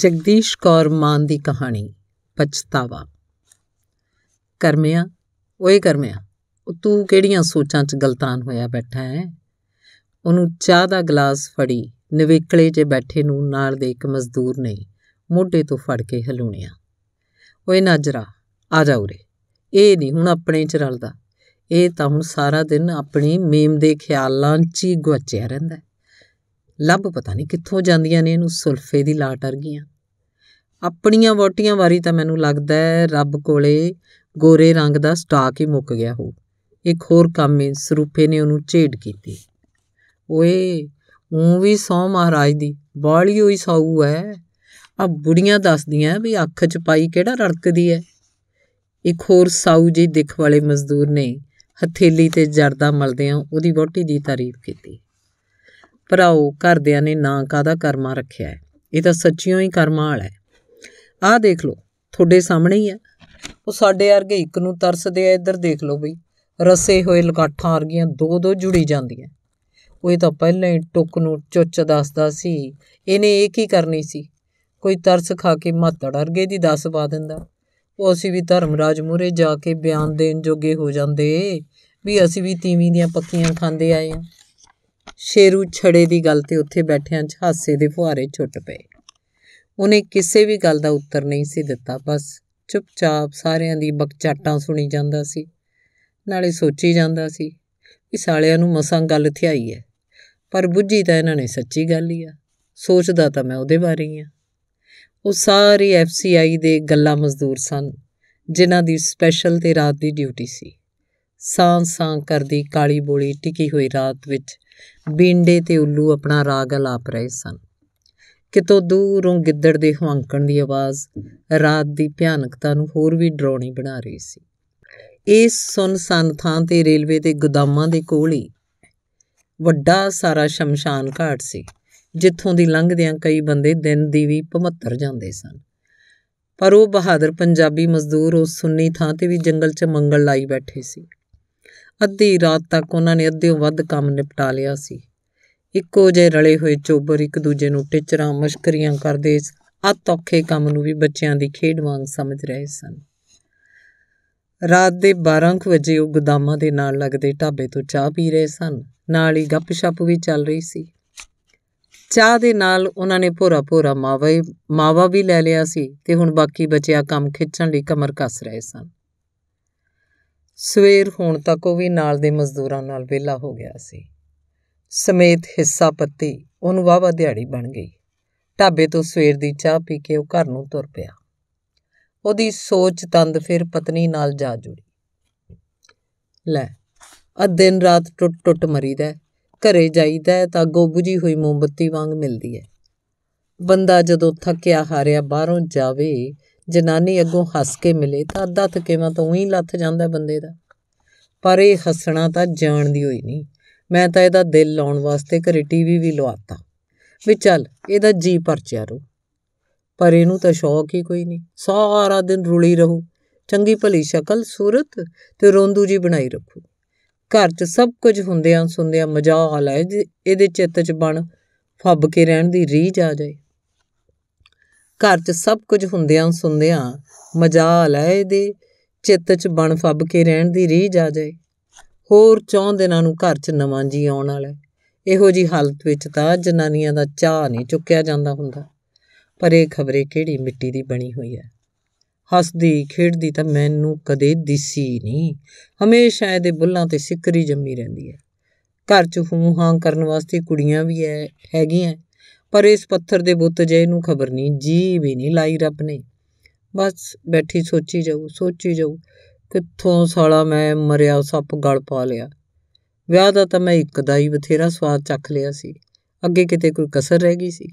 ਜਗਦੀਸ਼ ਕੌਰ ਮਾਨ ਦੀ ਕਹਾਣੀ ਪਛਤਾਵਾ ਕਰਮਿਆ ਓਏ ਕਰਮਿਆ ਉਹ ਤੂੰ ਕਿਹੜੀਆਂ ਸੋਚਾਂ 'ਚ ਗਲਤਾਨ ਹੋਇਆ ਬੈਠਾ ਹੈ ਉਹਨੂੰ ਚਾਹ ਦਾ ਗਲਾਸ ਫੜੀ ਨਵੇਕਲੇ 'ਚ ਬੈਠੇ ਨੂੰ ਨਾਲ ਦੇ ਇੱਕ ਮਜ਼ਦੂਰ ਨੇ ਮੋਢੇ ਤੋਂ ਫੜ ਕੇ ਹਲੂਣਿਆ ਓਏ ਨਾਜਰਾ ਆ ਜਾ ਉਰੇ ਇਹ ਨਹੀਂ ਹੁਣ ਆਪਣੇ 'ਚ ਰਲਦਾ ਇਹ ਤਾਂ ਹੁਣ ਸਾਰਾ ਦਿਨ ਆਪਣੀ ਮੇਮ ਦੇ ਖਿਆਲਾਂ 'ਚ ਹੀ ਗੁਆਚਿਆ ਰਹਿੰਦਾ ਲੱਭ ਪਤਾ ਨਹੀਂ ਕਿੱਥੋਂ ਜਾਂਦੀਆਂ ਨੇ ਇਹਨੂੰ ਸੁਲਫੇ ਦੀ ਲਾਟ ਅਰਗੀਆਂ ਆਪਣੀਆਂ ਵੋਟੀਆਂ ਵਾਰੀ ਤਾਂ ਮੈਨੂੰ ਲੱਗਦਾ ਹੈ ਰੱਬ ਕੋਲੇ ਗੋਰੇ ਰੰਗ ਦਾ ਸਟਾਕ ਹੀ ਮੁੱਕ ਗਿਆ ਹੋ ਇੱਕ ਹੋਰ ਕੰਮ ਏ ਸਰੂਪੇ ਨੇ ਉਹਨੂੰ ਝੇਡ ਕੀਤੀ ਓਏ ਉਹ ਵੀ ਸੌ ਮਹਾਰਾਜ ਦੀ ਬਾਲੀ ਹੋਈ ਸੌ ਐ ਆ ਬੁੜੀਆਂ ਦੱਸਦੀਆਂ ਵੀ ਅੱਖ 'ਚ ਪਾਈ ਕਿਹੜਾ ਰੜਕਦੀ ਐ ਇੱਕ ਹੋਰ ਸੌ ਜੀ ਦਿਖ ਵਾਲੇ ਮਜ਼ਦੂਰ ਨੇ ਹਥੇਲੀ ਤੇ ਜਰਦਾ ਮਲਦਿਆਂ ਉਹਦੀ ਵੋਟੀ ਦੀ ਤਾਰੀਫ ਕੀਤੀ ਭਰਾਓ ਘਰਦਿਆਂ ਨੇ ਨਾਂ ਕਾਦਾ ਕਰਮਾ ਰੱਖਿਆ ਹੈ ਇਹ ਤਾਂ ਸੱਚਿਓ ਹੀ ਕਰਮਾ ਵਾਲਾ ਹੈ ਆਹ ਦੇਖ ਲਓ ਤੁਹਾਡੇ ਸਾਹਮਣੇ ਹੀ ਆ ਉਹ ਸਾਡੇ ਵਰਗੇ ਇੱਕ ਨੂੰ ਤਰਸਦੇ ਆ ਇੱਧਰ ਦੇਖ ਲਓ ਬਈ ਰਸੇ ਹੋਏ ਲਗਾਠਾਂ ਵਰਗੀਆਂ ਦੋ ਦੋ ਜੁੜੀ ਜਾਂਦੀਆਂ ਉਹ ਇਹ ਤਾਂ ਪਹਿਲਾਂ ਹੀ ਟੁੱਕ ਨੂੰ ਚੁੱਚ ਦੱਸਦਾ ਸੀ ਇਹਨੇ ਇਹ ਕੀ ਕਰਨੀ ਸੀ ਕੋਈ ਤਰਸ ਖਾ ਕੇ ਮਾਤੜ ਵਰਗੇ ਦੀ ਦੱਸ ਪਾ ਦਿੰਦਾ ਉਹ ਅਸੀਂ ਵੀ ਧਰਮਰਾਜ ਮੂਰੇ ਜਾ ਕੇ ਬਿਆਨ ਦੇਣ ਜੋਗੇ ਹੋ ਜਾਂਦੇ ਵੀ ਅਸੀਂ ਵੀ ਤੀਵੀਂ ਦੀਆਂ ਪੱਕੀਆਂ ਖਾਂਦੇ ਆਏ ਆ ਸ਼ੇਰੂ ਛੜੇ ਦੀ ਗੱਲ ਤੇ ਉੱਥੇ ਬੈਠਿਆਂ 'ਚ ਹਾਸੇ ਦੇ ਫੁਹਾਰੇ ਛੁੱਟ ਪਏ ਉਹਨੇ ਕਿਸੇ ਵੀ ਗੱਲ ਦਾ ਉੱਤਰ ਨਹੀਂ ਸੀ ਦਿੱਤਾ ਬਸ ਚੁੱਪਚਾਪ ਸਾਰਿਆਂ ਦੀ ਬਕਚਾਟਾਂ ਸੁਣੀ ਜਾਂਦਾ ਸੀ ਨਾਲੇ ਸੋਚੀ ਜਾਂਦਾ ਸੀ ਕਿ ਸਾਲਿਆਂ ਨੂੰ ਮਸਾਂ ਗੱਲ ਥਿਆਈ ਹੈ ਪਰ ਬੁੱਝੀ ਤਾਂ ਇਹਨਾਂ ਨੇ ਸੱਚੀ ਗੱਲ ਹੀ ਆ ਸੋਚਦਾ ਤਾਂ ਮੈਂ ਉਹਦੇ ਬਾਰੇ ਹੀ ਆ ਉਹ ਸਾਰੇ ਐਫਸੀਆਈ ਦੇ ਗੱਲਾਂ ਮਜ਼ਦੂਰ ਸਨ ਜਿਨ੍ਹਾਂ ਦੀ ਸਪੈਸ਼ਲ ਤੇ ਰਾਤ ਦੀ ਡਿਊਟੀ ਸੀ ਸਾਂ ਸਾਂ ਕਰਦੀ ਕਾਲੀ ਬੋਲੀ ਟਿਕੀ ਹੋਈ ਰਾਤ ਵਿੱਚ ਬੀਂਡੇ ਤੇ ਉੱਲੂ ਆਪਣਾ ਰਾਗ ਲਾਪ ਰਹੇ ਸਨ ਕਿਤੋਂ ਦੂਰੋਂ ਗਿੱਦੜ ਦੇ ਹਵਾਂਕਣ ਦੀ ਆਵਾਜ਼ ਰਾਤ ਦੀ ਭਿਆਨਕਤਾ ਨੂੰ ਹੋਰ ਵੀ ਡਰਾਉਣੀ ਬਣਾ ਰਹੀ ਸੀ ਇਸ ਸੁਨਸਾਨ ਥਾਂ ਤੇ ਰੇਲਵੇ ਦੇ ਗੋਦਾਮਾਂ ਦੇ ਕੋਲ ਹੀ ਵੱਡਾ ਸਾਰਾ ਸ਼ਮਸ਼ਾਨ ਘਾਟ ਸੀ ਜਿੱਥੋਂ ਦੀ ਲੰਘਦਿਆਂ ਕਈ ਬੰਦੇ ਦਿਨ ਦੀ ਵੀ ਭਮੱਤਰ ਜਾਂਦੇ ਸਨ ਪਰ ਉਹ ਬਹਾਦਰ ਪੰਜਾਬੀ ਮਜ਼ਦੂਰ ਉਸ ਸੁੰਨੀ ਥਾਂ ਤੇ ਵੀ ਜੰਗਲ 'ਚ ਮੰਗਲ ਲਾਈ ਬੈਠੇ ਸੀ ਅੱਧੀ ਰਾਤ ਤੱਕ ਉਹਨਾਂ ਨੇ ਅੱਧਿਓਂ ਵੱਧ ਕੰਮ ਨਿਪਟਾ ਲਿਆ ਸੀ ਇੱਕੋ ਜੇ ਰਲੇ ਹੋਏ ਚੋਬਰ ਇੱਕ ਦੂਜੇ ਨੂੰ ਟਿਚਰਾਂ ਮਸ਼ਕਰੀਆਂ ਕਰਦੇ ਆ ਔਖੇ ਕੰਮ ਨੂੰ ਵੀ ਬੱਚਿਆਂ ਦੀ ਖੇਡ ਵਾਂਗ ਸਮਝ ਰਹੇ ਸਨ ਰਾਤ ਦੇ 12 ਵਜੇ ਉਹ ਗੋਦਾਮਾਂ ਦੇ ਨਾਲ ਲੱਗਦੇ ਢਾਬੇ ਤੋਂ ਚਾਹ ਪੀ ਰਹੇ ਸਨ ਨਾਲ ਹੀ ਗੱਪਸ਼ਪ ਵੀ ਚੱਲ ਰਹੀ ਸੀ ਚਾਹ ਦੇ ਨਾਲ ਉਹਨਾਂ ਨੇ ਭੋਰਾ ਭੋਰਾ ਮਾਵਾ ਮਾਵਾ ਵੀ ਲੈ ਲਿਆ ਸੀ ਤੇ ਹੁਣ ਬਾਕੀ ਬਚਿਆ ਕੰਮ ਖਿੱਚਣ ਲਈ ਕਮਰ ਕੱਸ ਰਹੇ ਸਨ ਸਵੇਰ ਹੋਣ ਤੱਕ ਉਹ ਵੀ ਨਾਲ ਦੇ ਮਜ਼ਦੂਰਾਂ ਨਾਲ ਵਿਹਲਾ ਹੋ ਗਿਆ ਸੀ ਸਮੇਤ ਹਿੱਸਾ ਪੱਤੀ ਉਹਨੂੰ ਵਾਵਾ ਦਿਹਾੜੀ ਬਣ ਗਈ ਢਾਬੇ ਤੋਂ ਸਵੇਰ ਦੀ ਚਾਹ ਪੀ ਕੇ ਉਹ ਘਰ ਨੂੰ ਤੁਰ ਪਿਆ ਉਹਦੀ ਸੋਚ ਤੰਦ ਫਿਰ ਪਤਨੀ ਨਾਲ ਜਾ ਜੁੜੀ ਲੈ ਅ ਦਿਨ ਰਾਤ ਟੁੱਟ ਟੁੱਟ ਮਰੀਦਾ ਘਰੇ ਜਾਈਦਾ ਤਾਂ ਗੋਬੁਜੀ ਹੋਈ ਮੋਮਬਤੀ ਵਾਂਗ ਮਿਲਦੀ ਹੈ ਬੰਦਾ ਜਦੋਂ ਥੱਕਿਆ ਹਾਰਿਆ ਬਾਹਰੋਂ ਜਾਵੇ ਜਨਾਨੀ ਅੱਗੋਂ ਹੱਸ ਕੇ ਮਿਲੇ ਤਾਂ ਅੱਧਾ ਥਕੇਵਾ ਤਾਂ ਉਹੀ ਲੱਥ ਜਾਂਦਾ ਬੰਦੇ ਦਾ ਪਰ ਇਹ ਹੱਸਣਾ ਤਾਂ ਜਾਣਦੀ ਹੋਈ ਨਹੀਂ ਮੈਂ ਤਾਂ ਇਹਦਾ ਦਿਲ ਲਾਉਣ ਵਾਸਤੇ ਘਰੇ ਟੀਵੀ ਵੀ ਲਵਾਤਾ ਵੀ ਚੱਲ ਇਹਦਾ ਜੀ ਪਰਚਿਆ ਰੋ ਪਰ ਇਹਨੂੰ ਤਾਂ ਸ਼ੌਕ ਹੀ ਕੋਈ ਨਹੀਂ ਸਾਰਾ ਦਿਨ ਰੁਲੀ ਰਹੂ ਚੰਗੀ ਭਲੀ ਸ਼ਕਲ ਸੂਰਤ ਤੇ ਰੋਂਦੂ ਜੀ ਬਣਾਈ ਰੱਖੂ ਘਰ 'ਚ ਸਭ ਕੁਝ ਹੁੰਦਿਆਂ ਸੁੰਦਿਆਂ ਮਜ਼ਾਕ ਲੈ ਇਹਦੇ ਚਿੱਤ 'ਚ ਬਣ ਫੱਬ ਕੇ ਰਹਿਣ ਦੀ ਰੀਝ ਆ ਜਾਏ ਘਰ 'ਚ ਸਭ ਕੁਝ ਹੁੰਦਿਆਂ ਸੁਣਦਿਆਂ ਮਜਾ ਲੈ ਇਹਦੇ ਚਿੱਤ 'ਚ ਬਣ ਫੱਬ ਕੇ ਰਹਿਣ ਦੀ ਰੀਝ ਆ ਜਾਏ ਹੋਰ ਚੌਂ ਦਿਨਾਂ ਨੂੰ ਘਰ 'ਚ ਨਵਾਂ ਜੀ ਆਉਣ ਵਾਲਾ ਇਹੋ ਜੀ ਹਾਲਤ ਵਿੱਚ ਤਾਂ ਜਨਾਨੀਆਂ ਦਾ ਚਾਹ ਨਹੀਂ ਚੁੱਕਿਆ ਜਾਂਦਾ ਹੁੰਦਾ ਪਰ ਇਹ ਖਬਰੇ ਕਿਹੜੀ ਮਿੱਟੀ ਦੀ ਬਣੀ ਹੋਈ ਹੈ ਹੱਸਦੀ ਖੇਡਦੀ ਤਾਂ ਮੈਨੂੰ ਕਦੇ ਦਿਸੀ ਨਹੀਂ ਹਮੇਸ਼ਾ ਇਹਦੇ ਬੁੱਲਾਂ ਤੇ ਸਿੱਕਰੀ ਜੰਮੀ ਰਹਿੰਦੀ ਹੈ ਘਰ 'ਚ ਹੂੰ ਹਾਂ ਕਰਨ ਵਾਸਤੇ ਕੁੜੀਆਂ ਵੀ ਐ ਹੈਗੀਆਂ ਪਰ ਇਸ ਪੱਥਰ ਦੇ ਬੁੱਤ ਜੇ ਨੂੰ ਖਬਰ ਨਹੀਂ ਜੀ ਵੀ ਨਹੀਂ ਲਾਈ ਰੱਬ ਨੇ ਬਸ ਬੈਠੀ ਸੋਚੀ ਜਾਊ ਸੋਚੀ ਜਾਊ ਕਿੱਥੋਂ ਸਾਲਾ ਮੈਂ ਮਰਿਆ ਸੱਪ ਗਲ ਪਾ ਲਿਆ ਵਿਆਹ ਦਾ ਤਾਂ ਮੈਂ ਇੱਕ ਹੀ ਬਥੇਰਾ ਸਵਾਦ ਚੱਖ ਲਿਆ ਸੀ ਅੱਗੇ ਕਿਤੇ ਕੋਈ ਕਸਰ ਰਹਿ ਗਈ ਸੀ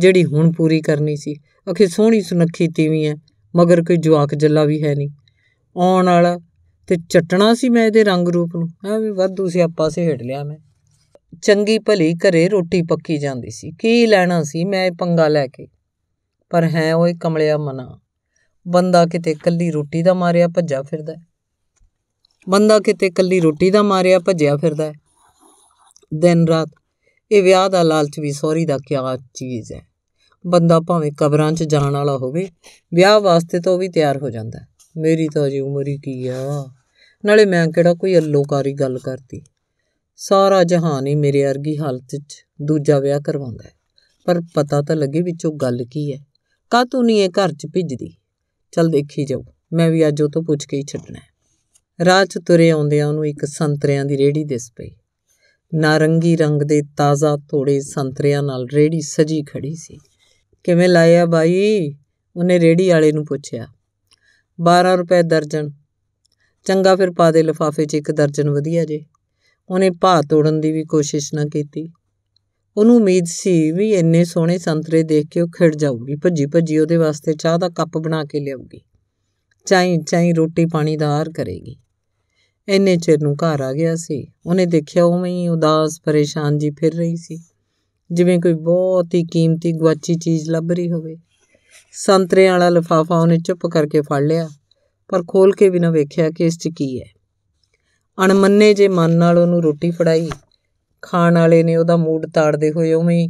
ਜਿਹੜੀ ਹੁਣ ਪੂਰੀ ਕਰਨੀ ਸੀ ਅਖੇ ਸੋਹਣੀ ਸੁਨੱਖੀ ਤੀਵੀਂ ਐ ਮਗਰ ਕੋਈ ਜਵਾਕ ਜੱਲਾ ਵੀ ਹੈ ਨਹੀਂ ਆਉਣ ਵਾਲਾ ਤੇ ਚਟਣਾ ਸੀ ਮੈਂ ਇਹਦੇ ਰੰਗ ਰੂਪ ਨੂੰ ਐਵੇਂ ਵਾਧੂ ਸਿਆਪਾ ਸੇ ਹਟ ਲਿਆ ਮੈਂ ਚੰਗੀ ਭਲੀ ਘਰੇ ਰੋਟੀ ਪੱਕੀ ਜਾਂਦੀ ਸੀ ਕੀ ਲੈਣਾ ਸੀ ਮੈਂ ਪੰਗਾ ਲੈ ਕੇ ਪਰ ਹੈ ਓਏ ਕਮਲਿਆ ਮਨਾ ਬੰਦਾ ਕਿਤੇ ਕੱਲੀ ਰੋਟੀ ਦਾ ਮਾਰਿਆ ਭੱਜਾ ਫਿਰਦਾ ਬੰਦਾ ਕਿਤੇ ਕੱਲੀ ਰੋਟੀ ਦਾ ਮਾਰਿਆ ਭੱਜਿਆ ਫਿਰਦਾ ਦਿਨ ਰਾਤ ਇਹ ਵਿਆਹ ਦਾ ਲਾਲਚ ਵੀ ਸੌਰੀ ਦਾ ਆ ਚੀਜ਼ ਹੈ ਬੰਦਾ ਭਾਵੇਂ ਕਬਰਾਂ 'ਚ ਜਾਣ ਵਾਲਾ ਹੋਵੇ ਵਿਆਹ ਵਾਸਤੇ ਤਾਂ ਉਹ ਵੀ ਤਿਆਰ ਹੋ ਜਾਂਦਾ ਮੇਰੀ ਤਾਂ ਜੀ ਉਮਰ ਹੀ ਕੀ ਆ ਨਾਲੇ ਮੈਂ ਕਿਹੜਾ ਕੋਈ ਅਲੋਕਾਰੀ ਗੱਲ ਕਰਤੀ ਸਾਰਾ ਜਹਾਨ ਹੀ ਮੇਰੇ ਅਰਗੀ ਹਾਲਤ 'ਚ ਦੂਜਾ ਵਿਆਹ ਕਰਵਾਉਂਦਾ ਹੈ ਪਰ ਪਤਾ ਤਾਂ ਲੱਗੇ ਵਿੱਚੋਂ ਗੱਲ ਕੀ ਹੈ ਕਾ ਤੂੰ ਨਹੀਂ ਇਹ ਘਰ 'ਚ ਭਿੱਜਦੀ ਚਲ ਦੇਖੀ ਜਾਓ ਮੈਂ ਵੀ ਅੱਜ ਉਹ ਤੋਂ ਪੁੱਛ ਕੇ ਹੀ ਛੱਡਣਾ ਹੈ ਰਾਹ 'ਚ ਤੁਰੇ ਆਉਂਦਿਆਂ ਉਹਨੂੰ ਇੱਕ ਸੰਤਰਿਆਂ ਦੀ ਰੇੜੀ ਦਿਸ ਪਈ ਨਾਰੰਗੀ ਰੰਗ ਦੇ ਤਾਜ਼ਾ ਤੋੜੇ ਸੰਤਰਿਆਂ ਨਾਲ ਰੇੜੀ ਸਜੀ ਖੜੀ ਸੀ ਕਿਵੇਂ ਲਾਇਆ ਬਾਈ ਉਹਨੇ ਰੇੜੀ ਵਾਲੇ ਨੂੰ ਪੁੱਛਿਆ 12 ਰੁਪਏ ਦਰਜਨ ਚੰਗਾ ਫਿਰ ਪਾ ਦੇ ਲਫਾਫੇ 'ਚ ਇੱਕ ਦਰਜਨ ਵਧੀਆ ਜੇ ਉਹਨੇ ਭਾ ਤੋੜਨ ਦੀ ਵੀ ਕੋਸ਼ਿਸ਼ ਨਾ ਕੀਤੀ ਉਹਨੂੰ ਉਮੀਦ ਸੀ ਵੀ ਇੰਨੇ ਸੋਹਣੇ ਸੰਤਰੇ ਦੇਖ ਕੇ ਉਹ ਖਿੜ ਜਾਊਗੀ ਭੱਜੀ ਭੱਜੀ ਉਹਦੇ ਵਾਸਤੇ ਚਾਹ ਦਾ ਕੱਪ ਬਣਾ ਕੇ ਲਿਆਊਗੀ ਚਾਈ ਚਾਈ ਰੋਟੀ ਪਾਣੀ ਦਾ ਆਰ ਕਰੇਗੀ ਇੰਨੇ ਚਿਰ ਨੂੰ ਘਰ ਆ ਗਿਆ ਸੀ ਉਹਨੇ ਦੇਖਿਆ ਉਹ ਵੀ ਉਦਾਸ ਪਰੇਸ਼ਾਨ ਜੀ ਫਿਰ ਰਹੀ ਸੀ ਜਿਵੇਂ ਕੋਈ ਬਹੁਤ ਹੀ ਕੀਮਤੀ ਗਵਾਚੀ ਚੀਜ਼ ਲੱਭ ਰਹੀ ਹੋਵੇ ਸੰਤਰੇ ਵਾਲਾ ਲਫਾਫਾ ਉਹਨੇ ਚੁੱਪ ਕਰਕੇ ਫੜ ਲਿਆ ਪਰ ਖੋਲ ਕੇ ਵੀ ਨਾ ਵੇਖਿਆ ਕਿ ਇਸ 'ਚ ਕੀ ਹੈ ਅਣਮੰਨੇ ਜੇ ਮਨ ਨਾਲ ਉਹਨੂੰ ਰੋਟੀ ਫੜਾਈ ਖਾਣ ਵਾਲੇ ਨੇ ਉਹਦਾ ਮੂਡ ਤਾੜਦੇ ਹੋਏ ਉਵੇਂ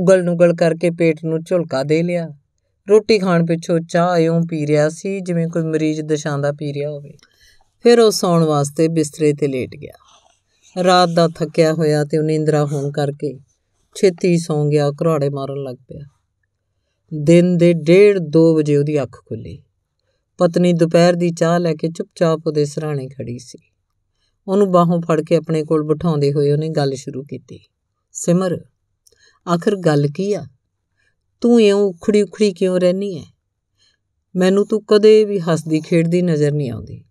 ਉਗਲ ਨੁਗਲ ਕਰਕੇ ਪੇਟ ਨੂੰ ਝੁਲਕਾ ਦੇ ਲਿਆ ਰੋਟੀ ਖਾਣ ਪਿੱਛੋਂ ਚਾਹ ਇਉਂ ਪੀ ਰਿਆ ਸੀ ਜਿਵੇਂ ਕੋਈ ਮਰੀਜ਼ ਦਾ ਪੀ ਰਿਹਾ ਹੋਵੇ ਫਿਰ ਉਹ ਸੌਣ ਵਾਸਤੇ ਬਿਸਤਰੇ ਤੇ ਲੇਟ ਗਿਆ ਰਾਤ ਦਾ ਥੱਕਿਆ ਹੋਇਆ ਤੇ ਉਹ ਨੀਂਦਰਾ ਹੋਣ ਕਰਕੇ ਛੇਤੀ ਸੌਂ ਗਿਆ ਘਰਾੜੇ ਮਾਰਨ ਲੱਗ ਪਿਆ ਦਿਨ ਦੇ 1:30 2 ਵਜੇ ਉਹਦੀ ਅੱਖ ਖੁੱਲੀ ਪਤਨੀ ਦੁਪਹਿਰ ਦੀ ਚਾਹ ਲੈ ਕੇ ਚੁੱਪਚਾਪ ਉਹਦੇ ਸਰਾਣੇ ਖੜੀ ਸੀ ਉਹਨੂੰ ਬਾਹੋਂ ਫੜ ਕੇ ਆਪਣੇ ਕੋਲ ਬਿਠਾਉਂਦੇ ਹੋਏ ਉਹਨੇ ਗੱਲ ਸ਼ੁਰੂ ਕੀਤੀ ਸਿਮਰ ਆਖਰ ਗੱਲ ਕੀ ਆ ਤੂੰ ਇਉਂ ਉਖੜੀ ਉਖੜੀ ਕਿਉਂ ਰਹਿਨੀ ਐ ਮੈਨੂੰ ਤੂੰ ਕਦੇ ਵੀ ਹੱਸਦੀ ਖੇਡਦੀ ਨਜ਼ਰ ਨਹੀਂ ਆਉਂਦੀ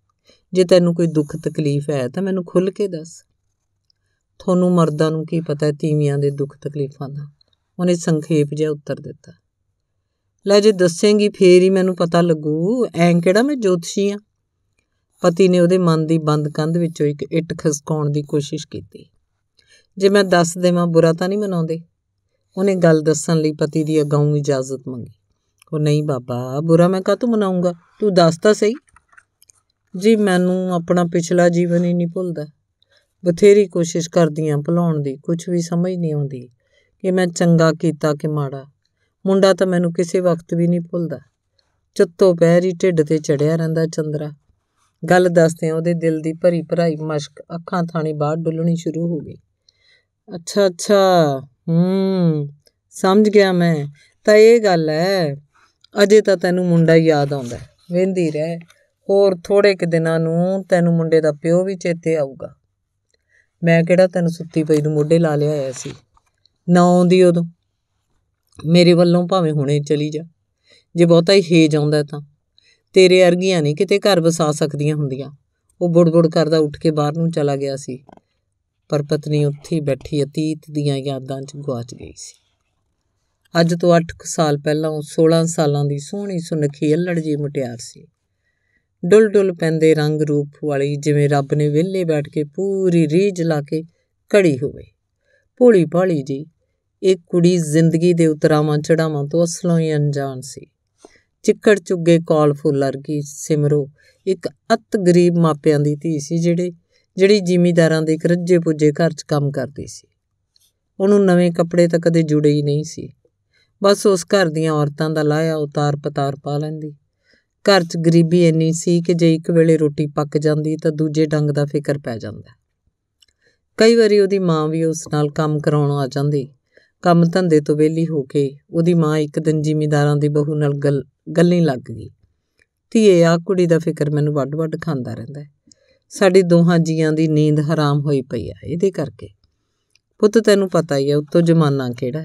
ਜੇ ਤੈਨੂੰ ਕੋਈ ਦੁੱਖ ਤਕਲੀਫ ਹੈ ਤਾਂ ਮੈਨੂੰ ਖੁੱਲ ਕੇ ਦੱਸ ਤੁਹਾਨੂੰ ਮਰਦਾਂ ਨੂੰ ਕੀ ਪਤਾ ਤੀਵੀਆਂ ਦੇ ਦੁੱਖ ਤਕਲੀਫਾਂ ਦਾ ਉਹਨੇ ਸੰਖੇਪ ਜਿਹਾ ਉੱਤਰ ਦਿੱਤਾ ਲੈ ਜੇ ਦੱਸੇਂਗੀ ਫੇਰ ਹੀ ਮੈਨੂੰ ਪਤਾ ਲੱਗੂ ਐਂ ਕਿਹੜਾ ਮੈਂ ਜੋਤਸ਼ੀ ਆ ਪਤੀ ਨੇ ਉਹਦੇ ਮਨ ਦੀ ਬੰਦ ਕੰਧ ਵਿੱਚੋਂ ਇੱਕ ਇੱਟ ਖਸਕਾਉਣ ਦੀ ਕੋਸ਼ਿਸ਼ ਕੀਤੀ ਜੇ ਮੈਂ ਦੱਸ ਦੇਵਾਂ ਬੁਰਾ ਤਾਂ ਨਹੀਂ ਮਨਾਉਂਦੇ ਉਹਨੇ ਗੱਲ ਦੱਸਣ ਲਈ ਪਤੀ ਦੀ ਅਗਾਉਂ ਇਜਾਜ਼ਤ ਮੰਗੀ ਉਹ ਨਹੀਂ ਬਾਬਾ ਬੁਰਾ ਮੈਂ ਕਾਹਤੋਂ ਮਨਾਉਂਗਾ ਤੂੰ ਦੱਸ ਤਾਂ ਸਹੀ ਜੀ ਮੈਨੂੰ ਆਪਣਾ ਪਿਛਲਾ ਜੀਵਨ ਹੀ ਨਹੀਂ ਭੁੱਲਦਾ ਬਥੇਰੀ ਕੋਸ਼ਿਸ਼ ਕਰਦੀਆਂ ਭੁਲਾਉਣ ਦੀ ਕੁਝ ਵੀ ਸਮਝ ਨਹੀਂ ਆਉਂਦੀ ਕਿ ਮੈਂ ਚੰਗਾ ਕੀਤਾ ਕਿ ਮਾੜਾ ਮੁੰਡਾ ਤਾਂ ਮੈਨੂੰ ਕਿਸੇ ਵਕਤ ਵੀ ਨਹੀਂ ਭੁੱਲਦਾ ਚੁੱਤੋ ਪੈਰੀ ਢਿੱਡ ਤੇ ਚੜਿਆ ਰਹਿੰਦਾ ਚੰਦਰਾ ਗੱਲ ਦੱਸਦੇ ਉਹਦੇ ਦਿਲ ਦੀ ਭਰੀ ਭਰਾਈ ਮਸ਼ਕ ਅੱਖਾਂ ਥਾਣੀ ਬਾਹਰ ਡੁੱਲਣੀ ਸ਼ੁਰੂ ਹੋ ਗਈ ਅੱਛਾ ਅੱਛਾ ਹੂੰ ਸਮਝ ਗਿਆ ਮੈਂ ਤਾਂ ਇਹ ਗੱਲ ਹੈ ਅਜੇ ਤਾਂ ਤੈਨੂੰ ਮੁੰਡਾ ਯਾਦ ਆਉਂਦਾ ਵੇਂਦੀ ਰਹਿ ਹੋਰ ਥੋੜੇ ਕਿ ਦਿਨਾਂ ਨੂੰ ਤੈਨੂੰ ਮੁੰਡੇ ਦਾ ਪਿਓ ਵੀ ਚੇਤੇ ਆਊਗਾ ਮੈਂ ਕਿਹੜਾ ਤੈਨੂੰ ਸੁੱਤੀ ਪਈ ਨੂੰ ਮੋਢੇ ਲਾ ਲਿਆ ਆਇਆ ਸੀ ਨਾ ਆਉਂਦੀ ਉਦੋਂ ਮੇਰੇ ਵੱਲੋਂ ਭਾਵੇਂ ਹੁਣੇ ਚਲੀ ਜਾ ਜੇ ਬਹੁਤਾ ਹੀ ਹੇਜ ਆਉਂਦਾ ਤਾਂ ਤੇਰੇ ਅਰਗੀਆਂ ਨਹੀਂ ਕਿਤੇ ਘਰ ਵਸਾ ਸਕਦੀਆਂ ਹੁੰਦੀਆਂ ਉਹ ਬੁੜਬੁੜ ਕਰਦਾ ਉੱਠ ਕੇ ਬਾਹਰ ਨੂੰ ਚਲਾ ਗਿਆ ਸੀ ਪਰ ਪਤਨੀ ਉੱਥੇ ਹੀ ਬੈਠੀ ਅਤੀਤ ਦੀਆਂ ਯਾਦਾਂ 'ਚ ਗਵਾਚ ਗਈ ਸੀ ਅੱਜ ਤੋਂ 8 ਸਾਲ ਪਹਿਲਾਂ ਉਹ 16 ਸਾਲਾਂ ਦੀ ਸੋਹਣੀ ਸੁਨਖੀ ਅਲੜ ਜੀ ਮੁਟਿਆਰ ਸੀ ਡੁੱਲ ਡੁੱਲ ਪੈਂਦੇ ਰੰਗ ਰੂਪ ਵਾਲੀ ਜਿਵੇਂ ਰੱਬ ਨੇ ਵਿਹਲੇ ਬੈਠ ਕੇ ਪੂਰੀ ਰੀਜ ਲਾ ਕੇ ਕੜੀ ਹੋਵੇ ਭੋਲੀ ਭਾਲੀ ਜੀ ਇਹ ਕੁੜੀ ਜ਼ਿੰਦਗੀ ਦੇ ਉਤਰਾਵਾਂ ਚੜਾਵਾਂ ਤੋਂ ਅਸਲੋਂ ਹੀ ਅਣਜਾਣ ਸੀ ਚਿੱਕੜ ਚੁੱਗੇ ਕਾਲ ਫੁੱਲ ਕੀ ਸਿਮਰੋ ਇੱਕ ਅਤ ਗਰੀਬ ਮਾਪਿਆਂ ਦੀ ਧੀ ਸੀ ਜਿਹੜੇ ਜਿਹੜੀ ਜ਼ਿਮੀਂਦਾਰਾਂ ਦੇ ਕਰਜੇ ਪੁੱਜੇ ਘਰ 'ਚ ਕੰਮ ਕਰਦੀ ਸੀ ਉਹਨੂੰ ਨਵੇਂ ਕੱਪੜੇ ਤਾਂ ਕਦੇ ਜੁੜੇ ਹੀ ਨਹੀਂ ਸੀ ਬਸ ਉਸ ਘਰ ਦੀਆਂ ਔਰਤਾਂ ਦਾ ਲਾਇਆ ਉਤਾਰ ਪਤਾਰ ਪਾ ਲੈਂਦੀ ਘਰ 'ਚ ਗਰੀਬੀ ਇੰਨੀ ਸੀ ਕਿ ਜੇ ਇੱਕ ਵੇਲੇ ਰੋਟੀ ਪੱਕ ਜਾਂਦੀ ਤਾਂ ਦੂਜੇ ਡੰਗ ਦਾ ਫਿਕਰ ਪੈ ਜਾਂਦਾ ਕਈ ਵਾਰੀ ਉਹਦੀ ਮਾਂ ਵੀ ਉਸ ਨਾਲ ਕੰਮ ਕਰਾਉਣ ਆ ਜਾਂਦੀ ਕੰਮ ਧੰਦੇ ਤੋਂ ਵਿਹਲੀ ਹੋ ਕੇ ਉਹਦੀ ਮਾਂ ਇੱਕ ਦਿਨ ਜ਼ਿਮੀਂਦਾਰਾਂ ਦੀ ਬਹੂ ਨਾਲ ਗੱਲ ਗੱਲੇ ਲੱਗ ਗਈ ਧੀਏ ਆ ਕੁੜੀ ਦਾ ਫਿਕਰ ਮੈਨੂੰ ਵੱਡ-ਵੱਡ ਖਾਂਦਾ ਰਹਿੰਦਾ ਸਾਡੀ ਦੋਹਾਂ ਜੀਆਂ ਦੀ ਨੀਂਦ ਹਰਾਮ ਹੋਈ ਪਈ ਆ ਇਹਦੇ ਕਰਕੇ ਪੁੱਤ ਤੈਨੂੰ ਪਤਾ ਹੀ ਆ ਉਤੋਂ ਜਮਾਨਾ ਕਿਹੜਾ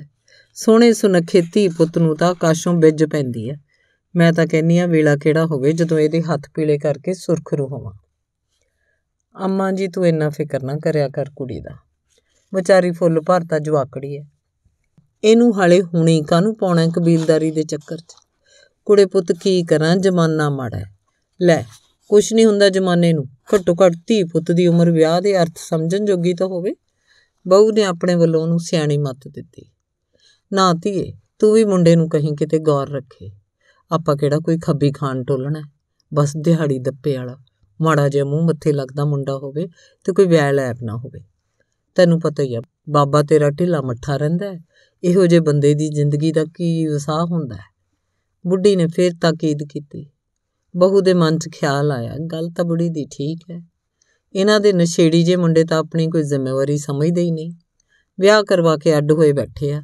ਸੋਹਣੇ ਸੁਨੱਖੇ ਧੀ ਪੁੱਤ ਨੂੰ ਤਾਂ ਆਕਾਸ਼ੋਂ ਵਿੱਜ ਪੈਂਦੀ ਆ ਮੈਂ ਤਾਂ ਕਹਿੰਨੀ ਆ ਵੇਲਾ ਕਿਹੜਾ ਹੋਵੇ ਜਦੋਂ ਇਹਦੇ ਹੱਥ ਪੀਲੇ ਕਰਕੇ ਸੁਰਖਰੂ ਹੋਵਾਂ ਅੰਮਾ ਜੀ ਤੂੰ ਇੰਨਾ ਫਿਕਰ ਨਾ ਕਰਿਆ ਕਰ ਕੁੜੀ ਦਾ ਵਿਚਾਰੀ ਫੁੱਲ ਭਰਤਾ ਜਵਾਕੜੀ ਐ ਇਹਨੂੰ ਹਲੇ ਹੁਣੇ ਕਾਹਨੂੰ ਪਾਉਣਾ ਕਬੀਲਦਾਰੀ ਦੇ ਚੱਕਰ 'ਚ ਕੁੜੇ ਪੁੱਤ ਕੀ ਕਰਾਂ ਜਮਾਨਾ ਮਾੜਾ ਲੈ ਕੁਛ ਨਹੀਂ ਹੁੰਦਾ ਜਮਾਨੇ ਨੂੰ ਘੱਟੋ ਘੱਟ ਧੀ ਪੁੱਤ ਦੀ ਉਮਰ ਵਿਆਹ ਦੇ ਅਰਥ ਸਮਝਣ ਜੋਗੀ ਤਾਂ ਹੋਵੇ ਬਹੂ ਨੇ ਆਪਣੇ ਵੱਲੋਂ ਉਹਨੂੰ ਸਿਆਣੀ ਮੱਤ ਦਿੱਤੀ ਨਾ ਧੀਏ ਤੂੰ ਵੀ ਮੁੰਡੇ ਨੂੰ ਕਹੀਂ ਕਿਤੇ ਗੌਰ ਰੱਖੇ ਆਪਾਂ ਕਿਹੜਾ ਕੋਈ ਖੱਬੀ ਖਾਨ ਟੋਲਣਾ ਬਸ ਦਿਹਾੜੀ ਦੱਪੇ ਵਾਲਾ ਮਾੜਾ ਜਿਹਾ ਮੂੰਹ ਮੱਥੇ ਲੱਗਦਾ ਮੁੰਡਾ ਹੋਵੇ ਤੇ ਕੋਈ ਵੈਲ ਐਪ ਨਾ ਹੋਵੇ ਤੈਨੂੰ ਪਤਾ ਹੀ ਆ ਬਾਬਾ ਤੇਰਾ ਢਿੱਲਾ ਮੱਠਾ ਰਹਿੰਦਾ ਇਹੋ ਜਿਹੇ ਬੰਦੇ ਦੀ ਜ਼ਿੰਦਗੀ ਦਾ ਕੀ ਵਸਾਹ ਹੁੰਦਾ ਹੈ ਬੁੱਢੀ ਨੇ ਫੇਰ ਤਾਕੀਦ ਕੀਤੀ ਬਹੂ ਦੇ ਮਨ 'ਚ ਖਿਆਲ ਆਇਆ ਗੱਲ ਤਾਂ ਬੁੱਢੀ ਦੀ ਠੀਕ ਹੈ ਇਹਨਾਂ ਦੇ ਨਸ਼ੇੜੀ ਜੇ ਮੁੰਡੇ ਤਾਂ ਆਪਣੀ ਕੋਈ ਜ਼ਿੰਮੇਵਾਰੀ ਸਮਝਦੇ ਹੀ ਨਹੀਂ ਵਿਆਹ ਕਰਵਾ ਕੇ ਅੱਡ ਹੋਏ ਬੈਠੇ ਆ